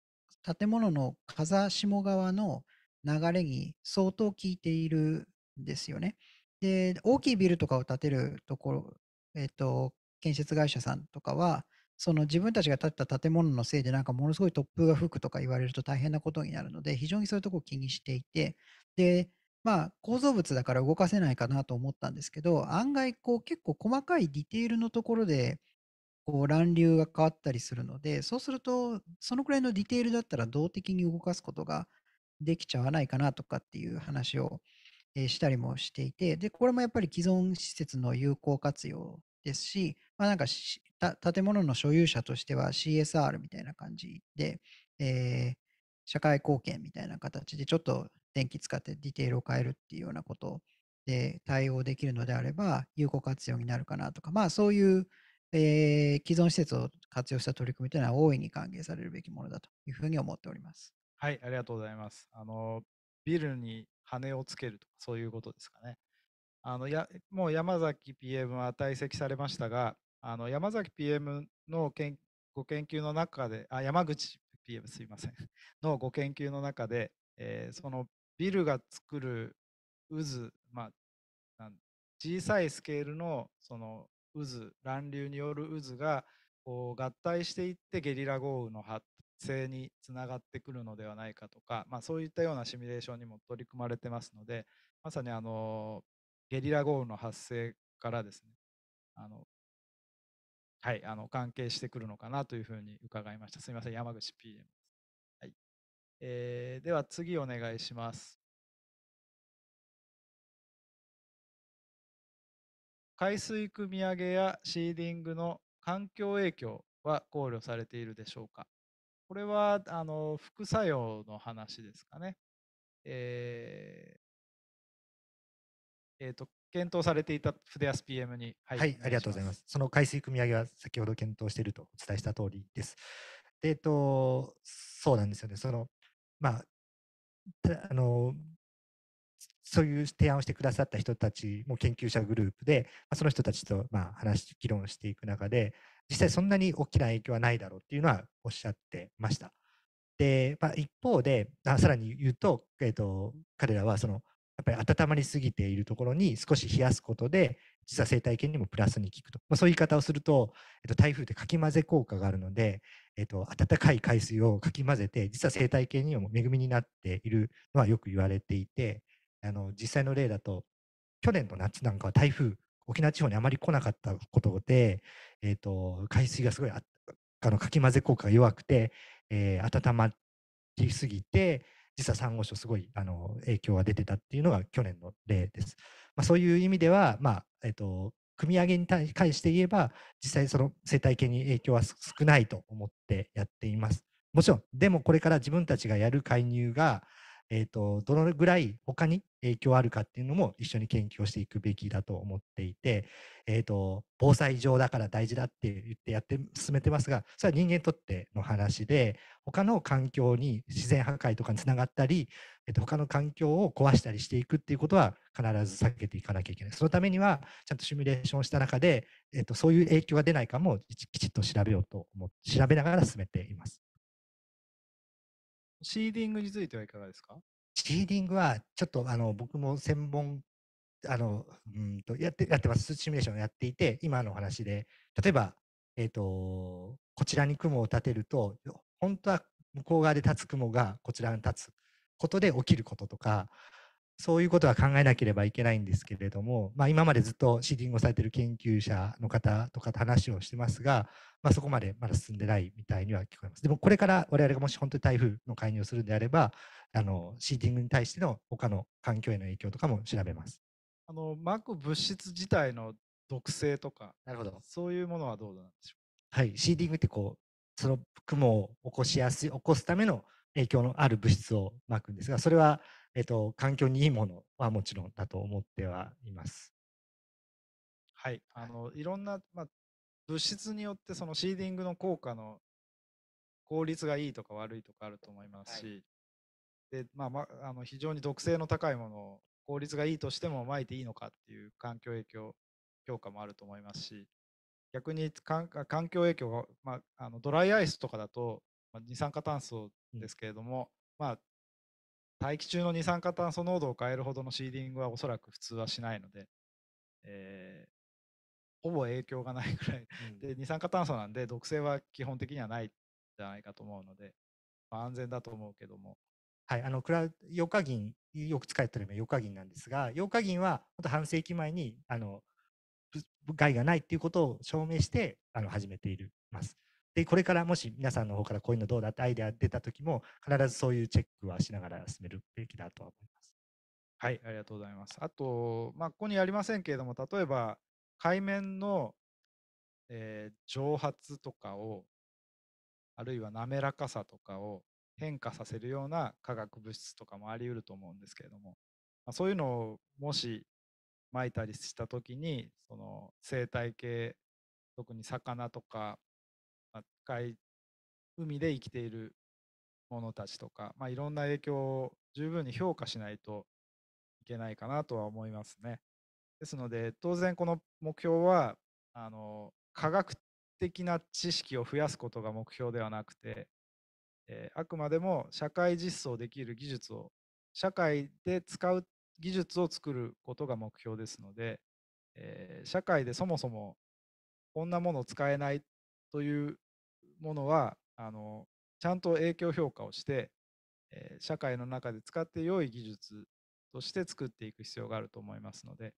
建物の風下側の流れに相当効いているんですよね。で、大きいビルとかを建てるところ、えっと、建設会社さんとかは、その自分たちが建てた建物のせいでなんかものすごい突風が吹くとか言われると大変なことになるので、非常にそういうとこを気にしていて、で、まあ、構造物だから動かせないかなと思ったんですけど、案外こう結構細かいディテールのところで、こう乱流が変わったりするので、そうすると、そのくらいのディテールだったら動的に動かすことができちゃわないかなとかっていう話を、えしたりもしていて、で、これもやっぱり既存施設の有効活用ですし、まあ、なんか建物の所有者としては CSR みたいな感じで、えー、社会貢献みたいな形でちょっと電気使ってディテールを変えるっていうようなことで対応できるのであれば有効活用になるかなとか、まあそういう、えー、既存施設を活用した取り組みというのは大いに歓迎されるべきものだというふうに思っております。はい、ありがとうございます。あのビルに羽をつけるとかそういうことですかね。あのやもう山崎 PM は退席されましたが、あの山崎 PM のんご研究の中で、あ山口 PM すいません、のご研究の中で、えー、そのビルが作る渦、まあ、小さいスケールのその渦乱流による渦がこう合体していってゲリラ豪雨の発生につながってくるのではないかとか、まあ、そういったようなシミュレーションにも取り組まれてますのでまさにあのゲリラ豪雨の発生からですねあのはい、あの関係してくるのかなというふうに伺いました。すみません、山口 PM。えー、では次お願いします。海水汲み上げやシーディングの環境影響は考慮されているでしょうかこれはあの副作用の話ですかね。えーえーと、検討されていた筆安 PM に、はい、はい、ありがとうございます。その海水汲み上げは先ほど検討しているとお伝えした通りです。えっ、ー、と、そうなんですよね。そのまあ、あのそういう提案をしてくださった人たちも研究者グループで、まあ、その人たちとまあ話、議論していく中で、実際そんなに大きな影響はないだろうっていうのはおっしゃってました。で、まあ、一方で、あさらに言うと、えーと、彼らはその、やっぱり温まりすぎているところに少し冷やすことで、実は生態系にもプラスに効くと。まあ、そういう言い方をすると、えと、台風ってかき混ぜ効果があるので、えっと、温かい海水をかき混ぜて実は生態系にも恵みになっているのはよく言われていてあの実際の例だと去年の夏なんかは台風沖縄地方にあまり来なかったことで、えっと、海水がすごいああのかき混ぜ効果が弱くて、えー、温まりすぎて実はサンゴ礁すごいあの影響が出てたっていうのが去年の例です。まあ、そういう意味では、まあえっと組み上げに対して言えば、実際その生態系に影響は少ないと思ってやっています。もちろん、でもこれから自分たちがやる介入が、えっ、ー、と、どのぐらい他に影響あるかっていうのも一緒に研究をしていくべきだと思っていて、えっ、ー、と、防災上だから大事だって言ってやって進めてますが、それは人間にとっての話で、他の環境に自然破壊とかにつながったり、えっ、ー、と、他の環境を壊したりしていくっていうことは必ず避けていかなきゃいけない。そのためには、ちゃんとシミュレーションした中で、えっ、と、そういう影響が出ないかもきちっと調べようと思って、調べながら進めています。シーディングについてはいかがですかシーディングはちょっとあの僕も専門あのうんとやってやってます、シミュレーションをやっていて、今の話で、例えば、えーとこちらに雲を立てると、本当は向こう側で立つ雲がこちらに立つことで起きることとか、そういうことは考えなければいけないんですけれども、まあ、今までずっとシーディングをされている研究者の方とかと話をしてますが、まあ、そこまでまだ進んでないみたいには聞こえます。でもこれから我々がもし本当に台風の介入をするんであれば、あのシーディングに対しての他の環境への影響とかも調べます。あの膜物質自体の毒性とか、なるほどそういうものはどうなんでしょうはい、シーディングってこうその雲を起こしやすい起こすための影響のある物質をまくんですが、それはえっと、環境にいいものはもちろんだと思ってはいます。はい、あのいろんな、まあ、物質によってそのシーディングの効果の効率がいいとか悪いとかあると思いますし、はい、でまあ、まあの非常に毒性の高いものを効率がいいとしてもまいていいのかっていう環境影響評価もあると思いますし逆に環境影響が、まあ、あのドライアイスとかだと、まあ、二酸化炭素ですけれども、うんまあ、大気中の二酸化炭素濃度を変えるほどのシーディングはおそらく普通はしないので、えー、ほぼ影響がないくらい、で二酸化炭素なんで毒性は基本的にはないんじゃないかと思うので、まあ、安全だと思うけども。はい、あのクラヨカ銀よく使えてるのはヨカ銀なんですがヨカ銀は本当半世紀前にあの害がないっていうことを証明してあの始めています。で、これからもし皆さんの方からこういうのどうだってアイデア出た時も、必ずそういうチェックはしながら進めるべきだとは思います。はい、ありがとうございます。あと、まあ、ここにありませんけれども、例えば、海面の、えー、蒸発とかを、あるいは滑らかさとかを変化させるような化学物質とかもあり得ると思うんですけれども、まあ、そういうのをもし撒いたりした時にその生態系特に魚とか海海で生きている者たちとか、まあ、いろんな影響を十分に評価しないといけないかなとは思いますね。ですので当然この目標はあの科学的な知識を増やすことが目標ではなくて、えー、あくまでも社会実装できる技術を社会で使う技術を作ることが目標ですので、えー、社会でそもそもこんなものを使えないというものはあのちゃんと影響評価をして、え社会の中で使って良い技術として作っていく必要があると思いますので、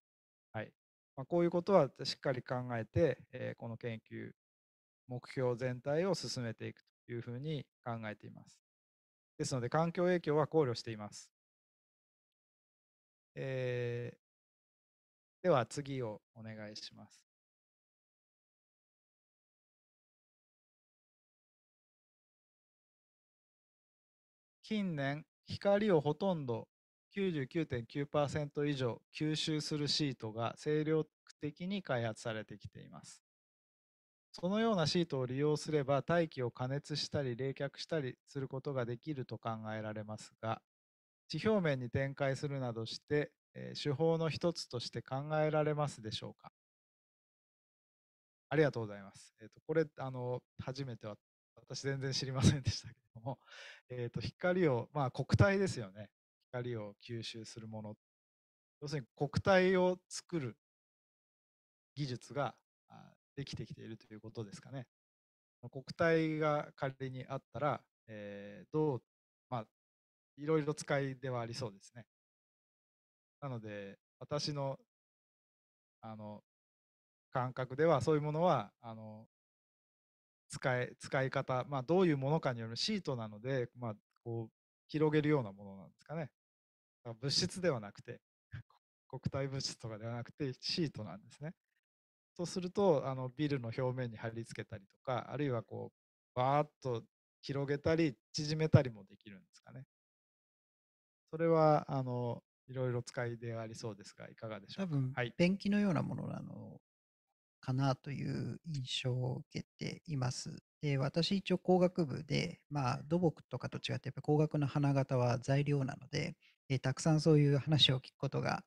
はいまあ、こういうことはしっかり考えて、えこの研究目標全体を進めていくというふうに考えています。ですので環境影響は考慮しています。えー、では次をお願いします。近年、光をほとんど99.9%以上吸収するシートが精力的に開発されてきています。そのようなシートを利用すれば大気を加熱したり冷却したりすることができると考えられますが、地表面に展開するなどして、え手法の一つとして考えられますでしょうかありがとうございます。えーと、これあの、初めて私全然知りませんでしたけども、えー、と光を、まあ、国体ですよね光を吸収するもの要するに国体を作る技術ができてきているということですかね国体が仮にあったら、えー、どうまあいろいろ使いではありそうですねなので私のあの感覚ではそういうものはあの使い使い方、まあ、どういうものかによるシートなので、まあ、こう広げるようなものなんですかね。物質ではなくて国体 物質とかではなくてシートなんですね。とするとあのビルの表面に貼り付けたりとかあるいはこうバーッと広げたり縮めたりもできるんですかね。それはあのいろいろ使いでありそうですがいかがでしょうか。多分、はい、ペンキのようなものなのかなという印象を受けています。で、私一応工学部で、まあ土木とかと違ってやっぱ工学の花形は材料なので、えたくさんそういう話を聞くことが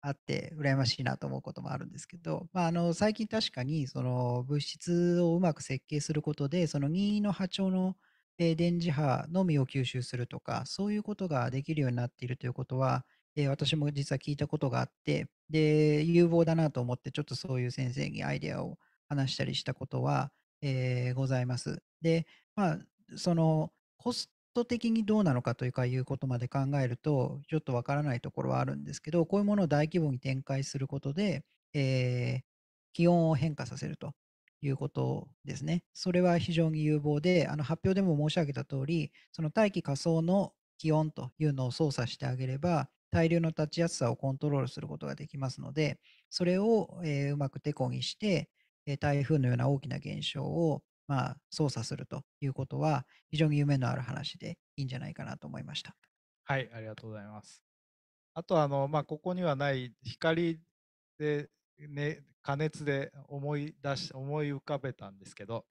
あって羨ましいなと思うこともあるんですけど、まあ、あの最近確かにその物質をうまく設計することでその任意の波長のえ電磁波のみを吸収するとかそういうことができるようになっているということはで、私も実は聞いたことがあって、で、有望だなと思って、ちょっとそういう先生にアイデアを話したりしたことは、えー、ございます。で、まあ、その、コスト的にどうなのかというかいうことまで考えると、ちょっとわからないところはあるんですけど、こういうものを大規模に展開することで、えー、気温を変化させるということですね。それは非常に有望で、あの発表でも申し上げた通り、その大気仮想の気温というのを操作してあげれば、対流の立ちやすさをコントロールすることができますので、それを、えー、うまく手こぎして、えー、台風のような大きな現象を、まあ、操作するということは、非常に夢のある話でいいんじゃないかなと思いました。はい、ありがとうございます。あとあの、まあ、ここにはない光で、ね、加熱で思い出し、思い浮かべたんですけど、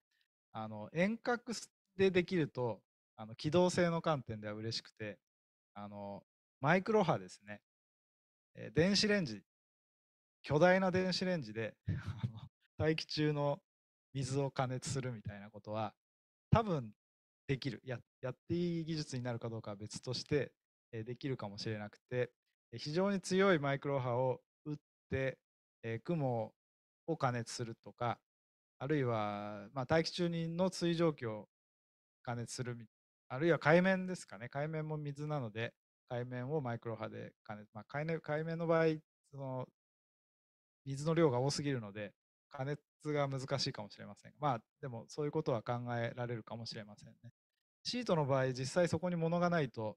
あの遠隔でできると、あの機動性の観点では嬉しくて、あのマイクロ波ですね、えー、電子レンジ、巨大な電子レンジで 大気中の水を加熱するみたいなことは、多分できるや、やっていい技術になるかどうかは別として、えー、できるかもしれなくて、非常に強いマイクロ波を打って、えー、雲を加熱するとか、あるいは、まあ、大気中の水蒸気を加熱するあるいは海面ですかね海面も水なので海面をマイクロ波で加熱、まあ、海海面の場合その水の量が多すぎるので加熱が難しいかもしれませんまあでもそういうことは考えられるかもしれませんねシートの場合実際そこに物がないと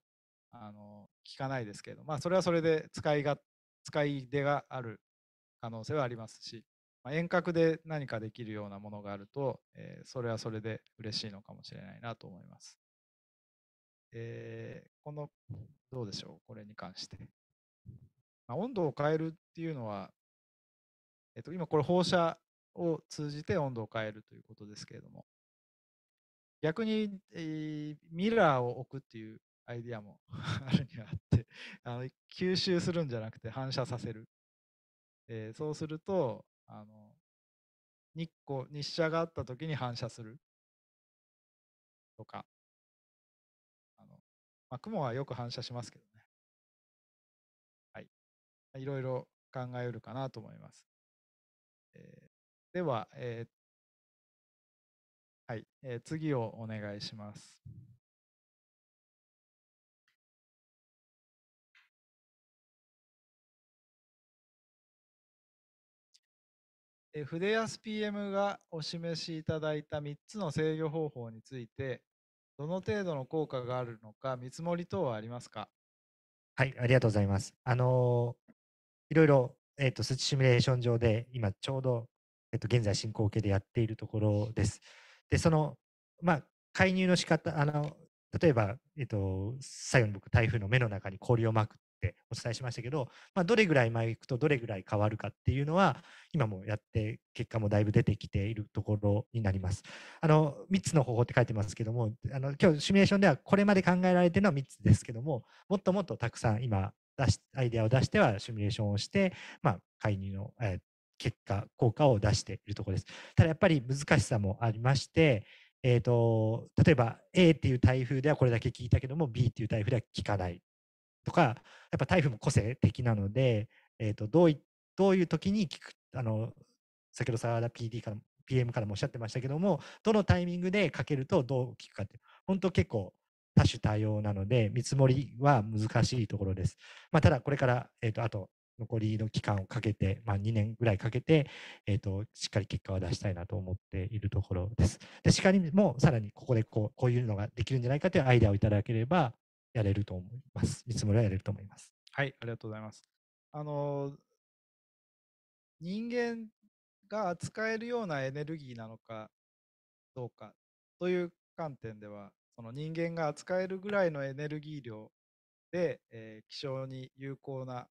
あの効かないですけどまあそれはそれで使いが使い出がある可能性はありますし、まあ、遠隔で何かできるようなものがあると、えー、それはそれで嬉しいのかもしれないなと思います。えこの、どうでしょう、これに関して。まあ、温度を変えるっていうのは、えっと、今これ放射を通じて温度を変えるということですけれども、逆に、えー、ミラーを置くっていうアイディアも あるにはあって、あの吸収するんじゃなくて反射させる。えー、そうすると、あの日光、日射があった時に反射するとか、まあ、雲はよく反射しますけどね。はい。いろいろ考えうるかなと思います。えー、では、えー、はい、えー、次をお願いします。え筆安 PM がお示しいただいた3つの制御方法について、どの程度の効果があるのか、見積もり等はありますかはい、ありがとうございます。あのいろいろ、えーと、ス数値シミュレーション上で、今ちょうど、えーと、現在進行形でやっているところです。で、その、まあ、介入の仕方あの例えば、えーと最後に僕、台風の目の中に氷をまくってお伝えしましたけど、まあ、どれぐらい前行くとどれぐらい変わるかっていうのは今もやって結果もだいぶ出てきているところになります。あの3つの方法って書いてますけどもあの今日シミュレーションではこれまで考えられてるのは3つですけどももっともっとたくさん今出しアイデアを出してはシミュレーションをして、まあ、介入の、えー、結果効果を出しているところです。ただやっぱり難しさもありましてえーと、と例えば A っていう台風ではこれだけ効いたけども B っていう台風では効かないとか、やっぱタイプも個性的なので、えーと、どういどういう時に聞くあの先ほど澤田 PD から PM からもおっしゃってましたけどもどのタイミングでかけるとどう聞くかって本当結構多種多様なので見積もりは難しいところです。まあ、ただこれから、えーと、あと残りの期間をかけて、まあ、2年ぐらいかけて、えーと、としっかり結果を出したいなと思っているところです。でしかりもさらにここでこうこういうのができるんじゃないかというアイデアをいただければやれると思います。見積もりはやれると思います。はい、ありがとうございます。あの、人間が扱えるようなエネルギーなのかどうかという観点では、その人間が扱えるぐらいのエネルギー量で、えー、気象に有効な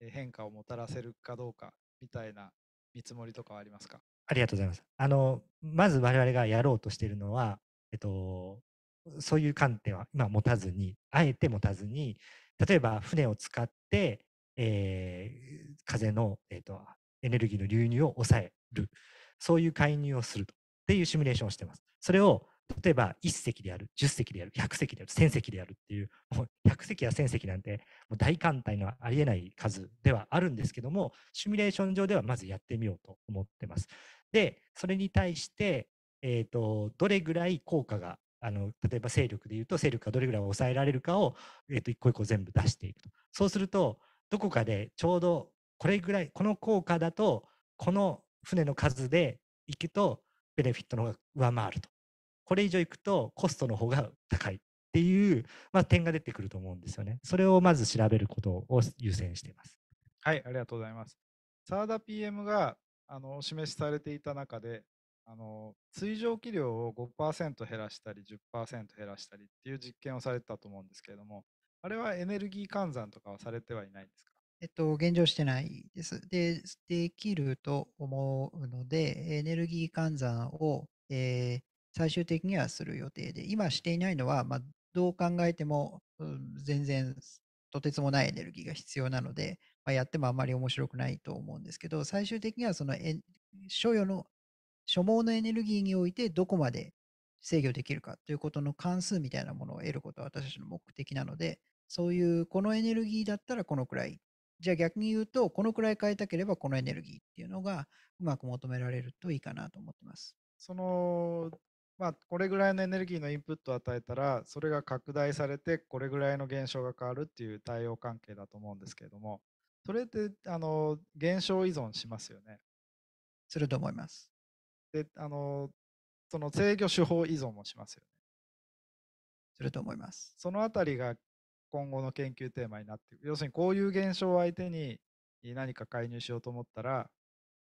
変化をもたらせるかどうかみたいな見積もりとかはありますかありがとうございます。あの、まず我々がやろうとしているのは、えっと、そういう観点は今持たずに、あえて持たずに、例えば船を使って、えー、風の、えーと、エネルギーの流入を抑える、そういう介入をするとっていうシミュレーションをしています。それを例えば1隻である、10隻である、100隻である、1000隻であるっていう、もう100隻や1000隻なんてもう大艦隊のありえない数ではあるんですけども、シミュレーション上ではまずやってみようと思ってます。で、それに対して、えーとどれぐらい効果があの例えば勢力でいうと勢力がどれぐらい抑えられるかを、えー、と一個一個全部出していくとそうするとどこかでちょうどこれぐらいこの効果だとこの船の数で行くとベネフィットの方が上回るとこれ以上行くとコストの方が高いっていう、まあ、点が出てくると思うんですよねそれをまず調べることを優先していますはいありがとうございますサーダ PM があの示しされていた中であの水蒸気量を5%減らしたり10%減らしたりっていう実験をされてたと思うんですけれども、あれはエネルギー換算とかはされてはいないんですかえっと、現状してないです。で、できると思うので、エネルギー換算を、えー、最終的にはする予定で、今していないのは、まあ、どう考えても、うん、全然とてつもないエネルギーが必要なので、まあ、やってもあまり面白くないと思うんですけど、最終的にはその所与の所望のエネルギーにおいてどこまで制御できるかということの関数みたいなものを得ることは私たちの目的なので、そういうこのエネルギーだったらこのくらい。じゃあ逆に言うと、このくらい変えたければこのエネルギーっていうのがうまく求められるといいかなと思ってます。そのまあ、これぐらいのエネルギーのインプットを与えたら、それが拡大されて、これぐらいの現象が変わるっていう対応関係だと思うんですけれども、それって、あの、現象依存しますよね。すると思います。で、あの、その制御手法依存もしますよね。すると思います。そのあたりが今後の研究テーマになっていく。要するにこういう現象を相手に何か介入しようと思ったら、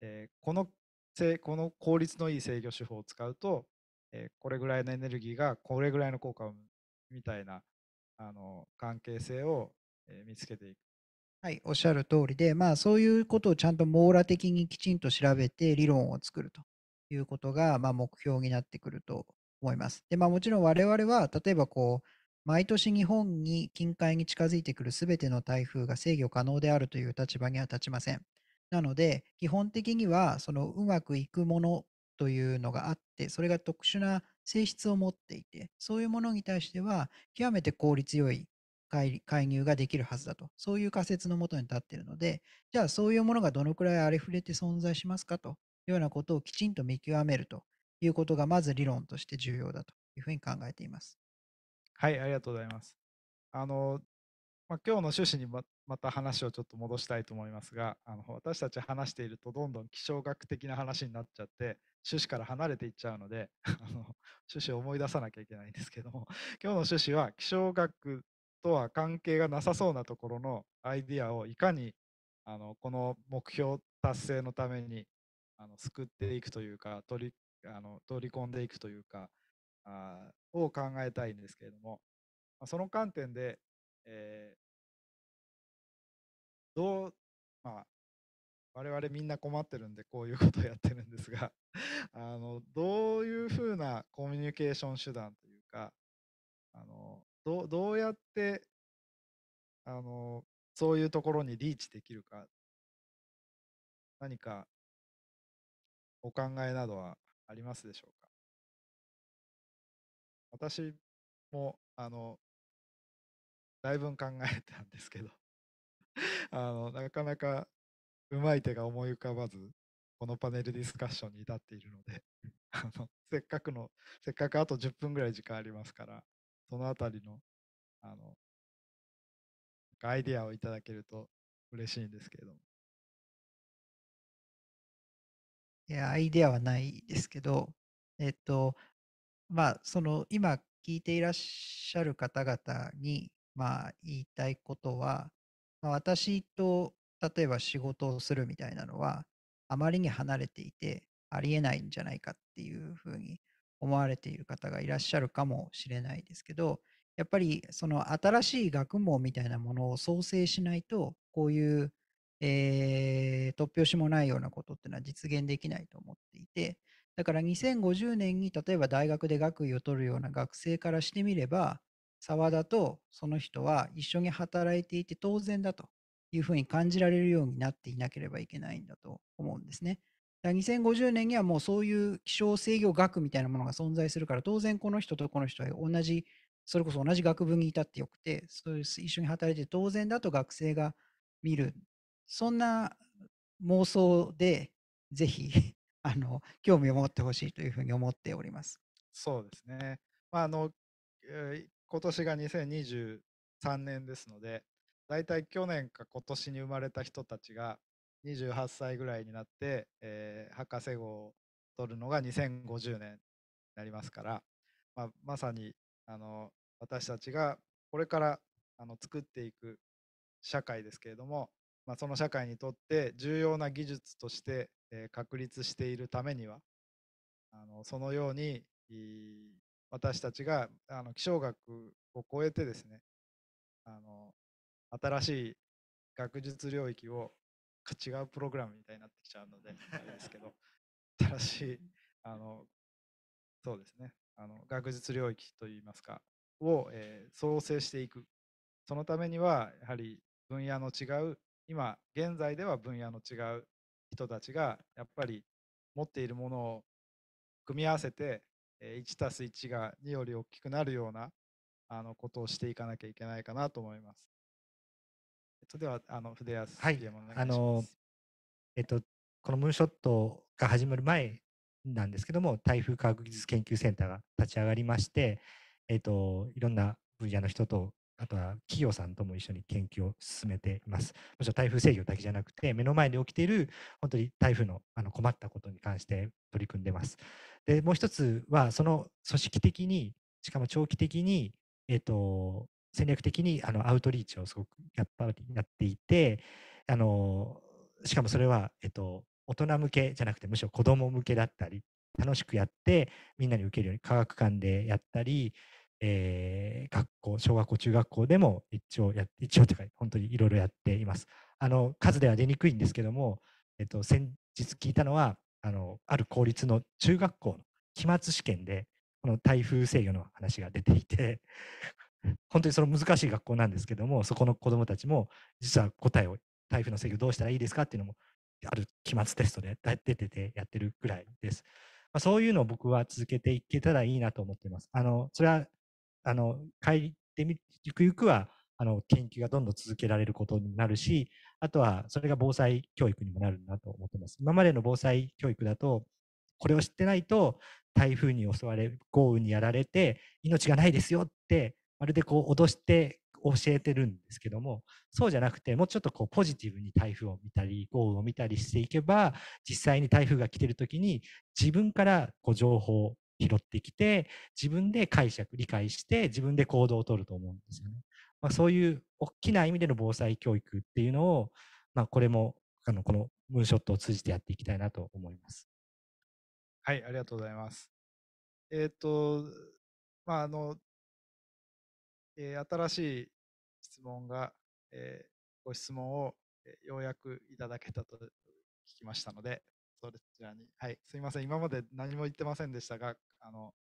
えー、このこの効率のいい制御手法を使うと、えー、これぐらいのエネルギーがこれぐらいの効果をみたいなあの関係性を、えー、見つけていく。はい、おっしゃる通りで、まあ、そういうことをちゃんと網羅的にきちんと調べて理論を作ると。いうことが、まあ、目標になってくると思います。で、まあ、もちろん我々は、例えばこう、毎年日本に近海に近づいてくるすべての台風が制御可能であるという立場には立ちません。なので、基本的には、そのうまくいくものというのがあって、それが特殊な性質を持っていて、そういうものに対しては、極めて効率よい介入ができるはずだと、そういう仮説のもとに立っているので、じゃあそういうものがどのくらいありふれて存在しますかとようなことをきちんと見極めるということが、まず理論として重要だというふうに考えています。はい、ありがとうございます。あの、まあ、今日の趣旨にままた話をちょっと戻したいと思いますが、あの私たち話しているとどんどん気象学的な話になっちゃって、趣旨から離れていっちゃうので、あの趣旨を思い出さなきゃいけないんですけども、今日の趣旨は気象学とは関係がなさそうなところのアイディアをいかにあのこの目標達成のためにあの救っていくというか取りあの取り込んでいくというかあを考えたいんですけれども、まあ、その観点で、えー、どう、まあ、我々みんな困ってるんでこういうことをやってるんですが あのどういうふうなコミュニケーション手段というかあのどどうやってあのそういうところにリーチできるか何かお考えなどはありますでしょうか私も、あの、だいぶ考えたんですけど あの、なかなかうまい手が思い浮かばず、このパネルディスカッションに至っているので あの、せっかくの、せっかくあと10分ぐらい時間ありますから、そのあたりの、あの、アイディアをいただけると嬉しいんですけれども。いや、アイデアはないですけど、えっと、まあ、その、今聞いていらっしゃる方々に、まあ、言いたいことは、まあ、私と、例えば仕事をするみたいなのは、あまりに離れていて、ありえないんじゃないかっていうふうに思われている方がいらっしゃるかもしれないですけど、やっぱりその新しい学問みたいなものを創生しないと、こういうえー、突拍子もないようなことっていうのは実現できないと思っていて、だから2050年に例えば大学で学位を取るような学生からしてみれば、沢田とその人は一緒に働いていて当然だというふうに感じられるようになっていなければいけないんだと思うんですね。だから2050年にはもうそういう気象制御学みたいなものが存在するから、当然この人とこの人は同じ、それこそ同じ学部にいたってよくて、そういう一緒に働いて当然だと学生が見るそんな妄想で、ぜひ、あの、興味を持ってほしいというふうに思っております。そうですね。まあ、あの、えー、今年が2023年ですので、大体去年か今年に生まれた人たちが28歳ぐらいになって、えー、博士号を取るのが2050年になりますから、まあ、まさにあの私たちがこれからあの作っていく社会ですけれどもまあ、その社会にとって重要な技術として、え確立しているためにはあのそのように私たちがあの気象学を超えてですねあの新しい学術領域を違うプログラムみたいになってきちゃうのであれですけど新しいあのそうですねあの学術領域といいますかを、えー、創生していくそのためにはやはり分野の違う今現在では分野の違う人たちがやっぱり持っているものを組み合わせて 1+1 が2より大きくなるようなあのことをしていかなきゃいけないかなと思います。えっではあの筆やす、はい、あのえっと、このムーンショットが始まる前なんですけども台風科学技術研究センターが立ち上がりまして、えっと、いろんな分野の人とあとは企業さんとも一緒に研究を進めています。もちろん台風制御だけじゃなくて、目の前で起きている本当に台風のあの困ったことに関して取り組んでます。で、もう一つは、その組織的に、しかも長期的に、えー、と、戦略的にあのアウトリーチをすごくやっぱりやっていて、あの、しかもそれは、えー、と、大人向けじゃなくて、むしろ子ども向けだったり、楽しくやって、みんなに受けるように科学館でやったり、えー、学校、小学校、中学校でも一応や、一応というか、本当にいろいろやっています。あの数では出にくいんですけども、えっと、先日聞いたのは、あのある公立の中学校の期末試験で、この台風制御の話が出ていて、本当にその難しい学校なんですけども、そこの子どもたちも、実は答えを、台風の制御どうしたらいいですかっていうのも、ある期末テストで出ててやってるぐらいです。まあ、そういうのを僕は続けていけたらいいなと思っています。あのそれはあの帰えてみゆくゆくはあの研究がどんどん続けられることになるし、あとはそれが防災教育にもなるなと思ってます。今までの防災教育だと、これを知ってないと台風に襲われ、豪雨にやられて命がないですよって、まるでこう脅して教えてるんですけども、そうじゃなくて、もうちょっとこうポジティブに台風を見たり、豪雨を見たりしていけば、実際に台風が来てる時に自分からこう情報拾ってきて、自分で解釈、理解して、自分で行動をとると思うんですよね。まあ、そういう大きな意味での防災教育っていうのを、まあ、これもあのこのムーンショットを通じてやっていきたいなと思います。はい、ありがとうございます。えっ、と、まあ、あの、えー、新しい質問が、えー、ご質問を、えー、ようやくいただけたと聞きましたので、そちらに、はい、すみません、今まで何も言ってませんでしたが、あの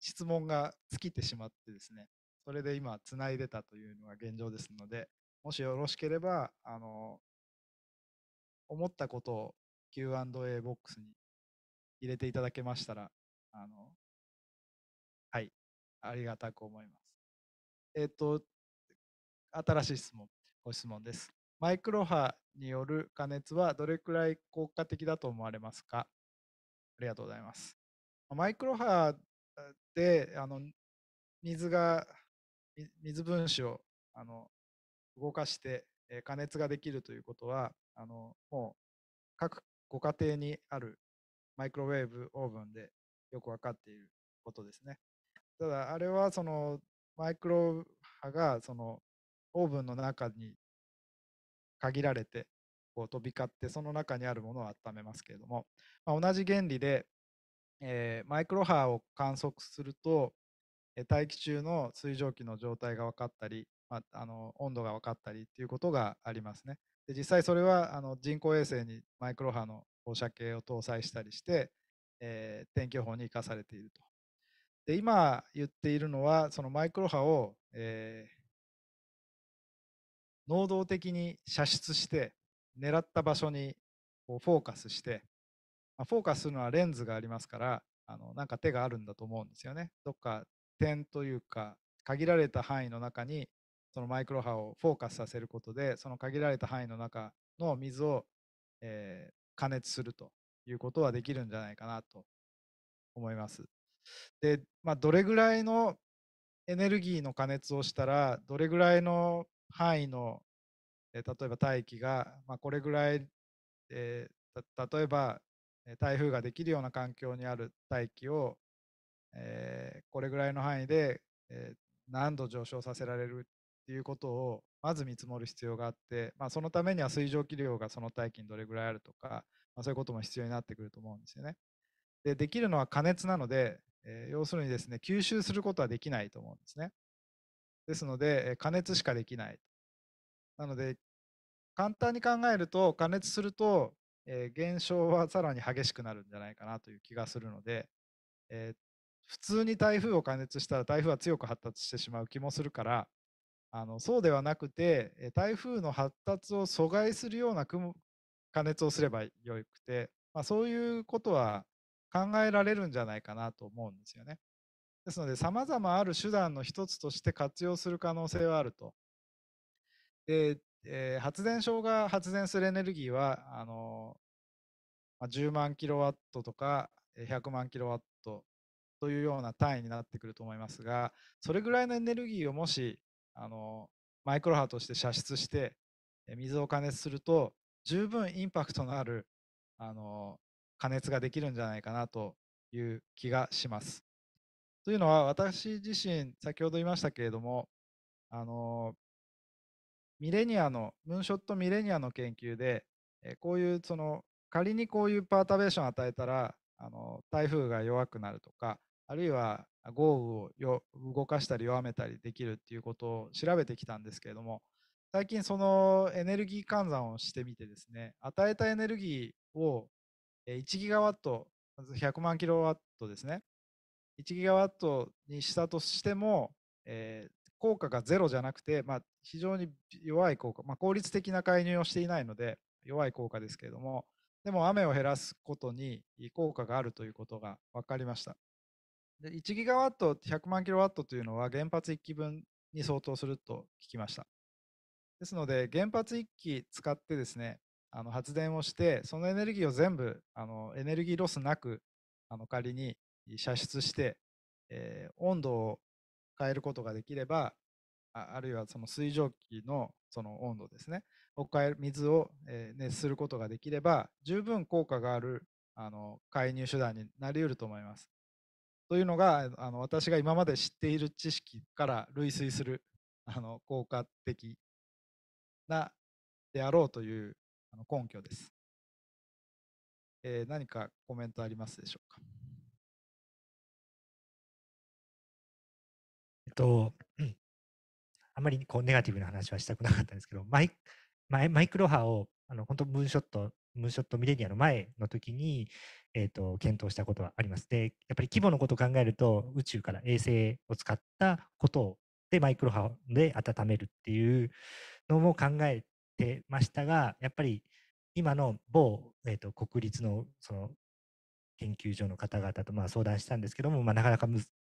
質問が尽きてしまってですね、それで今、つないでたというのが現状ですので、もしよろしければ、あの思ったことを Q&A ボックスに入れていただけましたら、あのはい、ありがたく思います。えっ、と、新しい質問、ご質問です。マイクロ波による加熱はどれくらい効果的だと思われますかありがとうございます。マイクロ波であの水が水分子をあの動かして加熱ができるということはあのもう各ご家庭にあるマイクロウェーブオーブンでよく分かっていることですね。ただあれはそのマイクロ波がそのオーブンの中に限られてこう飛び交ってその中にあるものを温めますけれども、まあ、同じ原理でえー、マイクロ波を観測すると、えー、大気中の水蒸気の状態が分かったり、まあ、あの温度が分かったりということがありますね。で実際それはあの人工衛星にマイクロ波の放射計を搭載したりして、えー、天気予報に生かされていると。で今言っているのはそのマイクロ波を、えー、能動的に射出して狙った場所にこうフォーカスしてまあ、フォーカスするのはレンズがありますからあのなんか手があるんだと思うんですよね。どっか点というか限られた範囲の中にそのマイクロ波をフォーカスさせることでその限られた範囲の中の水を、えー、加熱するということはできるんじゃないかなと思います。で、まあ、どれぐらいのエネルギーの加熱をしたらどれぐらいの範囲の、え例えば大気が、まあ、これぐらい、えー、例えば台風ができるような環境にある大気を、えー、これぐらいの範囲で、えー、何度上昇させられるっていうことをまず見積もる必要があって、まあ、そのためには水蒸気量がその大気にどれぐらいあるとか、まあ、そういうことも必要になってくると思うんですよね。でできるのは加熱なので、えー、要するにですね吸収することはできないと思うんですね。ですので、え加熱しかできない。なので簡単に考えると加熱するとえー、減少はさらに激しくなるんじゃないかなという気がするので、えー、普通に台風を加熱したら台風は強く発達してしまう気もするからあのそうではなくて台風の発達を阻害するような加熱をすればよくて、まあ、そういうことは考えられるんじゃないかなと思うんですよね。ですので、さまざまある手段の一つとして活用する可能性はあると。でえー、発電所が発電するエネルギーは、あのまあ、10万キロワットとか100万キロワットというような単位になってくると思いますが、それぐらいのエネルギーをもし、あのマイクロ波として射出して、水を加熱すると、十分インパクトのあるあの加熱ができるんじゃないかなという気がします。というのは、私自身、先ほど言いましたけれども、あのミレニアの、ムーンショットミレニアの研究で、えこういうその仮にこういうパータベーションを与えたらあの台風が弱くなるとかあるいは豪雨を動かしたり弱めたりできるっていうことを調べてきたんですけれども最近そのエネルギー換算をしてみてですね与えたエネルギーを1ギガワット100万キロワットですね1ギガワットにしたとしても、えー、効果がゼロじゃなくて、まあ、非常に弱い効果、まあ、効率的な介入をしていないので弱い効果ですけれども、でも雨を減らすことに効果があるということが分かりました。で1ギガワット、100万キロワットというのは原発1基分に相当すると聞きました。ですので、原発1基使ってですね、あの発電をして、そのエネルギーを全部あのエネルギーロスなくあの仮に射出して、えー、温度を変えることができれば、あるいはその水蒸気のその温度ですね、もう一水を熱することができれば、十分効果があるあの介入手段になりうると思います。というのがあの私が今まで知っている知識から類推するあの効果的なであろうというあの根拠です、えー、何かコメントありますでしょうか。えっと、あんまりこうネガティブな話はしたくなかったんですけど、マイマイクロ波を、あの本当、ムーンショット、ムーンショットミレニアの前の時に、えーと、検討したことはあります。で、やっぱり規模のことを考えると、宇宙から衛星を使ったことで、マイクロ波で温めるっていうのも考えてましたが、やっぱり今の某、えーと、国立のその研究所の方々とまあ相談したんですけども、まあ、なかなか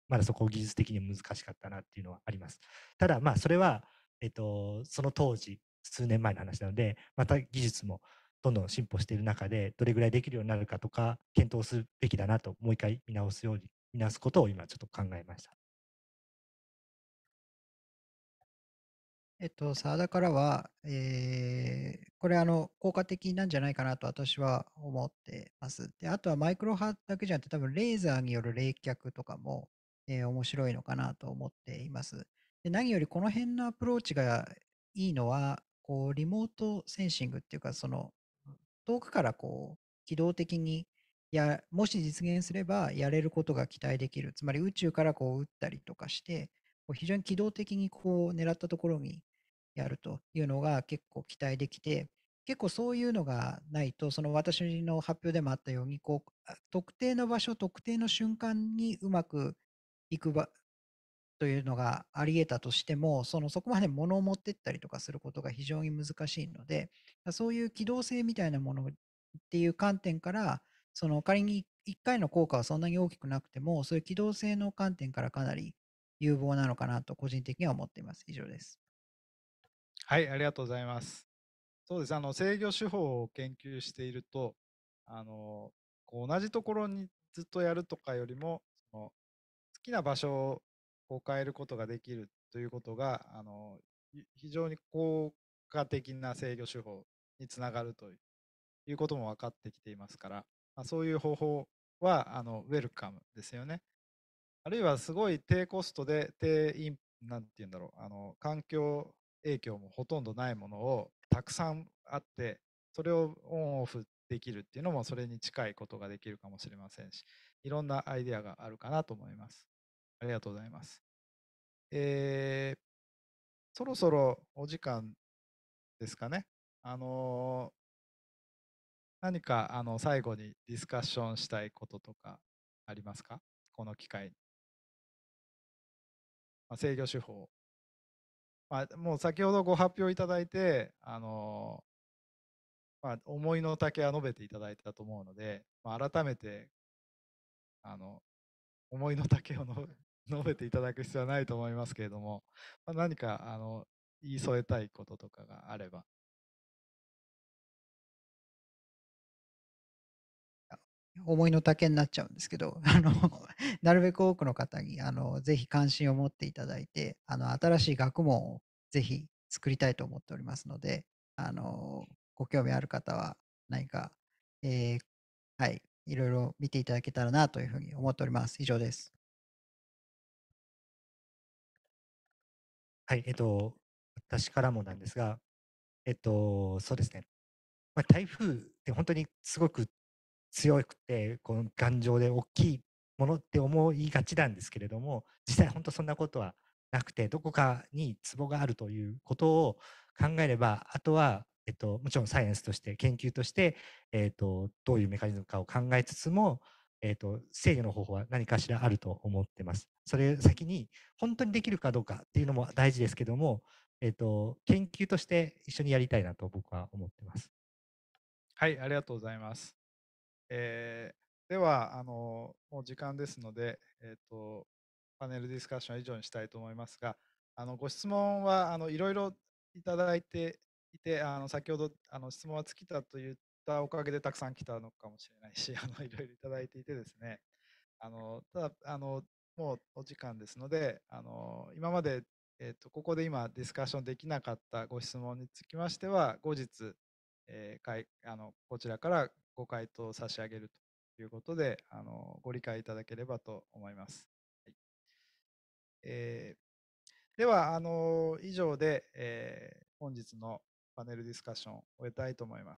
まだそこ技術的に難しかったなっていうのはあります。ただ、まあ、それは、えっと、その当時、数年前の話なので、また技術もどんどん進歩している中で、どれぐらいできるようになるかとか、検討すべきだなと、もう一回見直すように、見直すことを今ちょっと考えました。えっと、澤田からは、えー、これあの、効果的なんじゃないかなと私は思ってます。で、あとはマイクロ波だけじゃなくて、多分レーザーによる冷却とかも、えー、面白いのかなと思っています。で何よりこの辺のアプローチがいいのは、こうリモートセンシングっていうか、その遠くからこう機動的にや、もし実現すればやれることが期待できる。つまり宇宙からこう撃ったりとかして、こう非常に機動的にこう狙ったところにやるというのが結構期待できて、結構そういうのがないと、その私の発表でもあったように、こう特定の場所、特定の瞬間にうまく行く場というのがあり得たとしても、そのそこまで物を持ってったりとかすることが非常に難しいので、そういう機動性みたいなものっていう観点から、その仮に1回の効果はそんなに大きくなくても、そういう機動性の観点からかなり有望なのかなと個人的には思っています。以上です。はい、ありがとうございます。そうです。あの制御手法を研究していると、あのこう同じところにずっとやるとかよりも、そのきな場所を変えることができるということが、あの非常に効果的な制御手法につながるということも分かってきていますから、まあ、そういう方法はあのウェルカムですよね。あるいはすごい低コストで低イン、なんて言うんだろう、あの環境影響もほとんどないものをたくさんあって、それをオンオフできるっていうのもそれに近いことができるかもしれませんし、いろんなアイデアがあるかなと思います。ありがとうございます。えー、そろそろお時間ですかね。あのー、何かあの最後にディスカッションしたいこととかありますかこの機会に。まあ、制御手法。まあ、もう先ほどご発表いただいて、あのー、まあ、思いの丈は述べていただいたと思うので、まあ、改めてあの思いの丈を 述べていただく必要はないと思いますけれども、まあ、何かあの言い添えたいこととかがあれば。思いの丈になっちゃうんですけど、あの、なるべく多くの方に、あの、ぜひ関心を持っていただいて、あの、新しい学問をぜひ作りたいと思っておりますので、あの、ご興味ある方は何か、えー、はい、いろいろ見ていただけたらなというふうに思っております。以上です。はい、えっと、私からもなんですが、えっと、そうですね。まあ、台風って本当にすごく強くて、この頑丈で大きいものって思いがちなんですけれども、実際本当そんなことはなくて、どこかにツボがあるということを考えれば、あとは、えっと、もちろんサイエンスとして、研究として、えっと、どういうメカニズムかを考えつつも、えっと、制御の方法は何かしらあると思ってます。それ先に本当にできるかどうかっていうのも大事ですけども、えーと、研究として一緒にやりたいなと僕は思ってます。はい、ありがとうございます。えー、ではあの、もう時間ですので、えーと、パネルディスカッションは以上にしたいと思いますが、あのご質問はあのいろいろいただいていて、あの先ほどあの質問は尽きたと言ったおかげでたくさん来たのかもしれないし、あのいろいろいただいていてですね、あのただあのもうお時間ですので、あの今まで、えーと、ここで今ディスカッションできなかったご質問につきましては、後日、えー、かいあのこちらからご回答を差し上げるということで、あのご理解いただければと思います。はいえー、では、あの以上で、えー、本日のパネルディスカッションを終えたいと思います。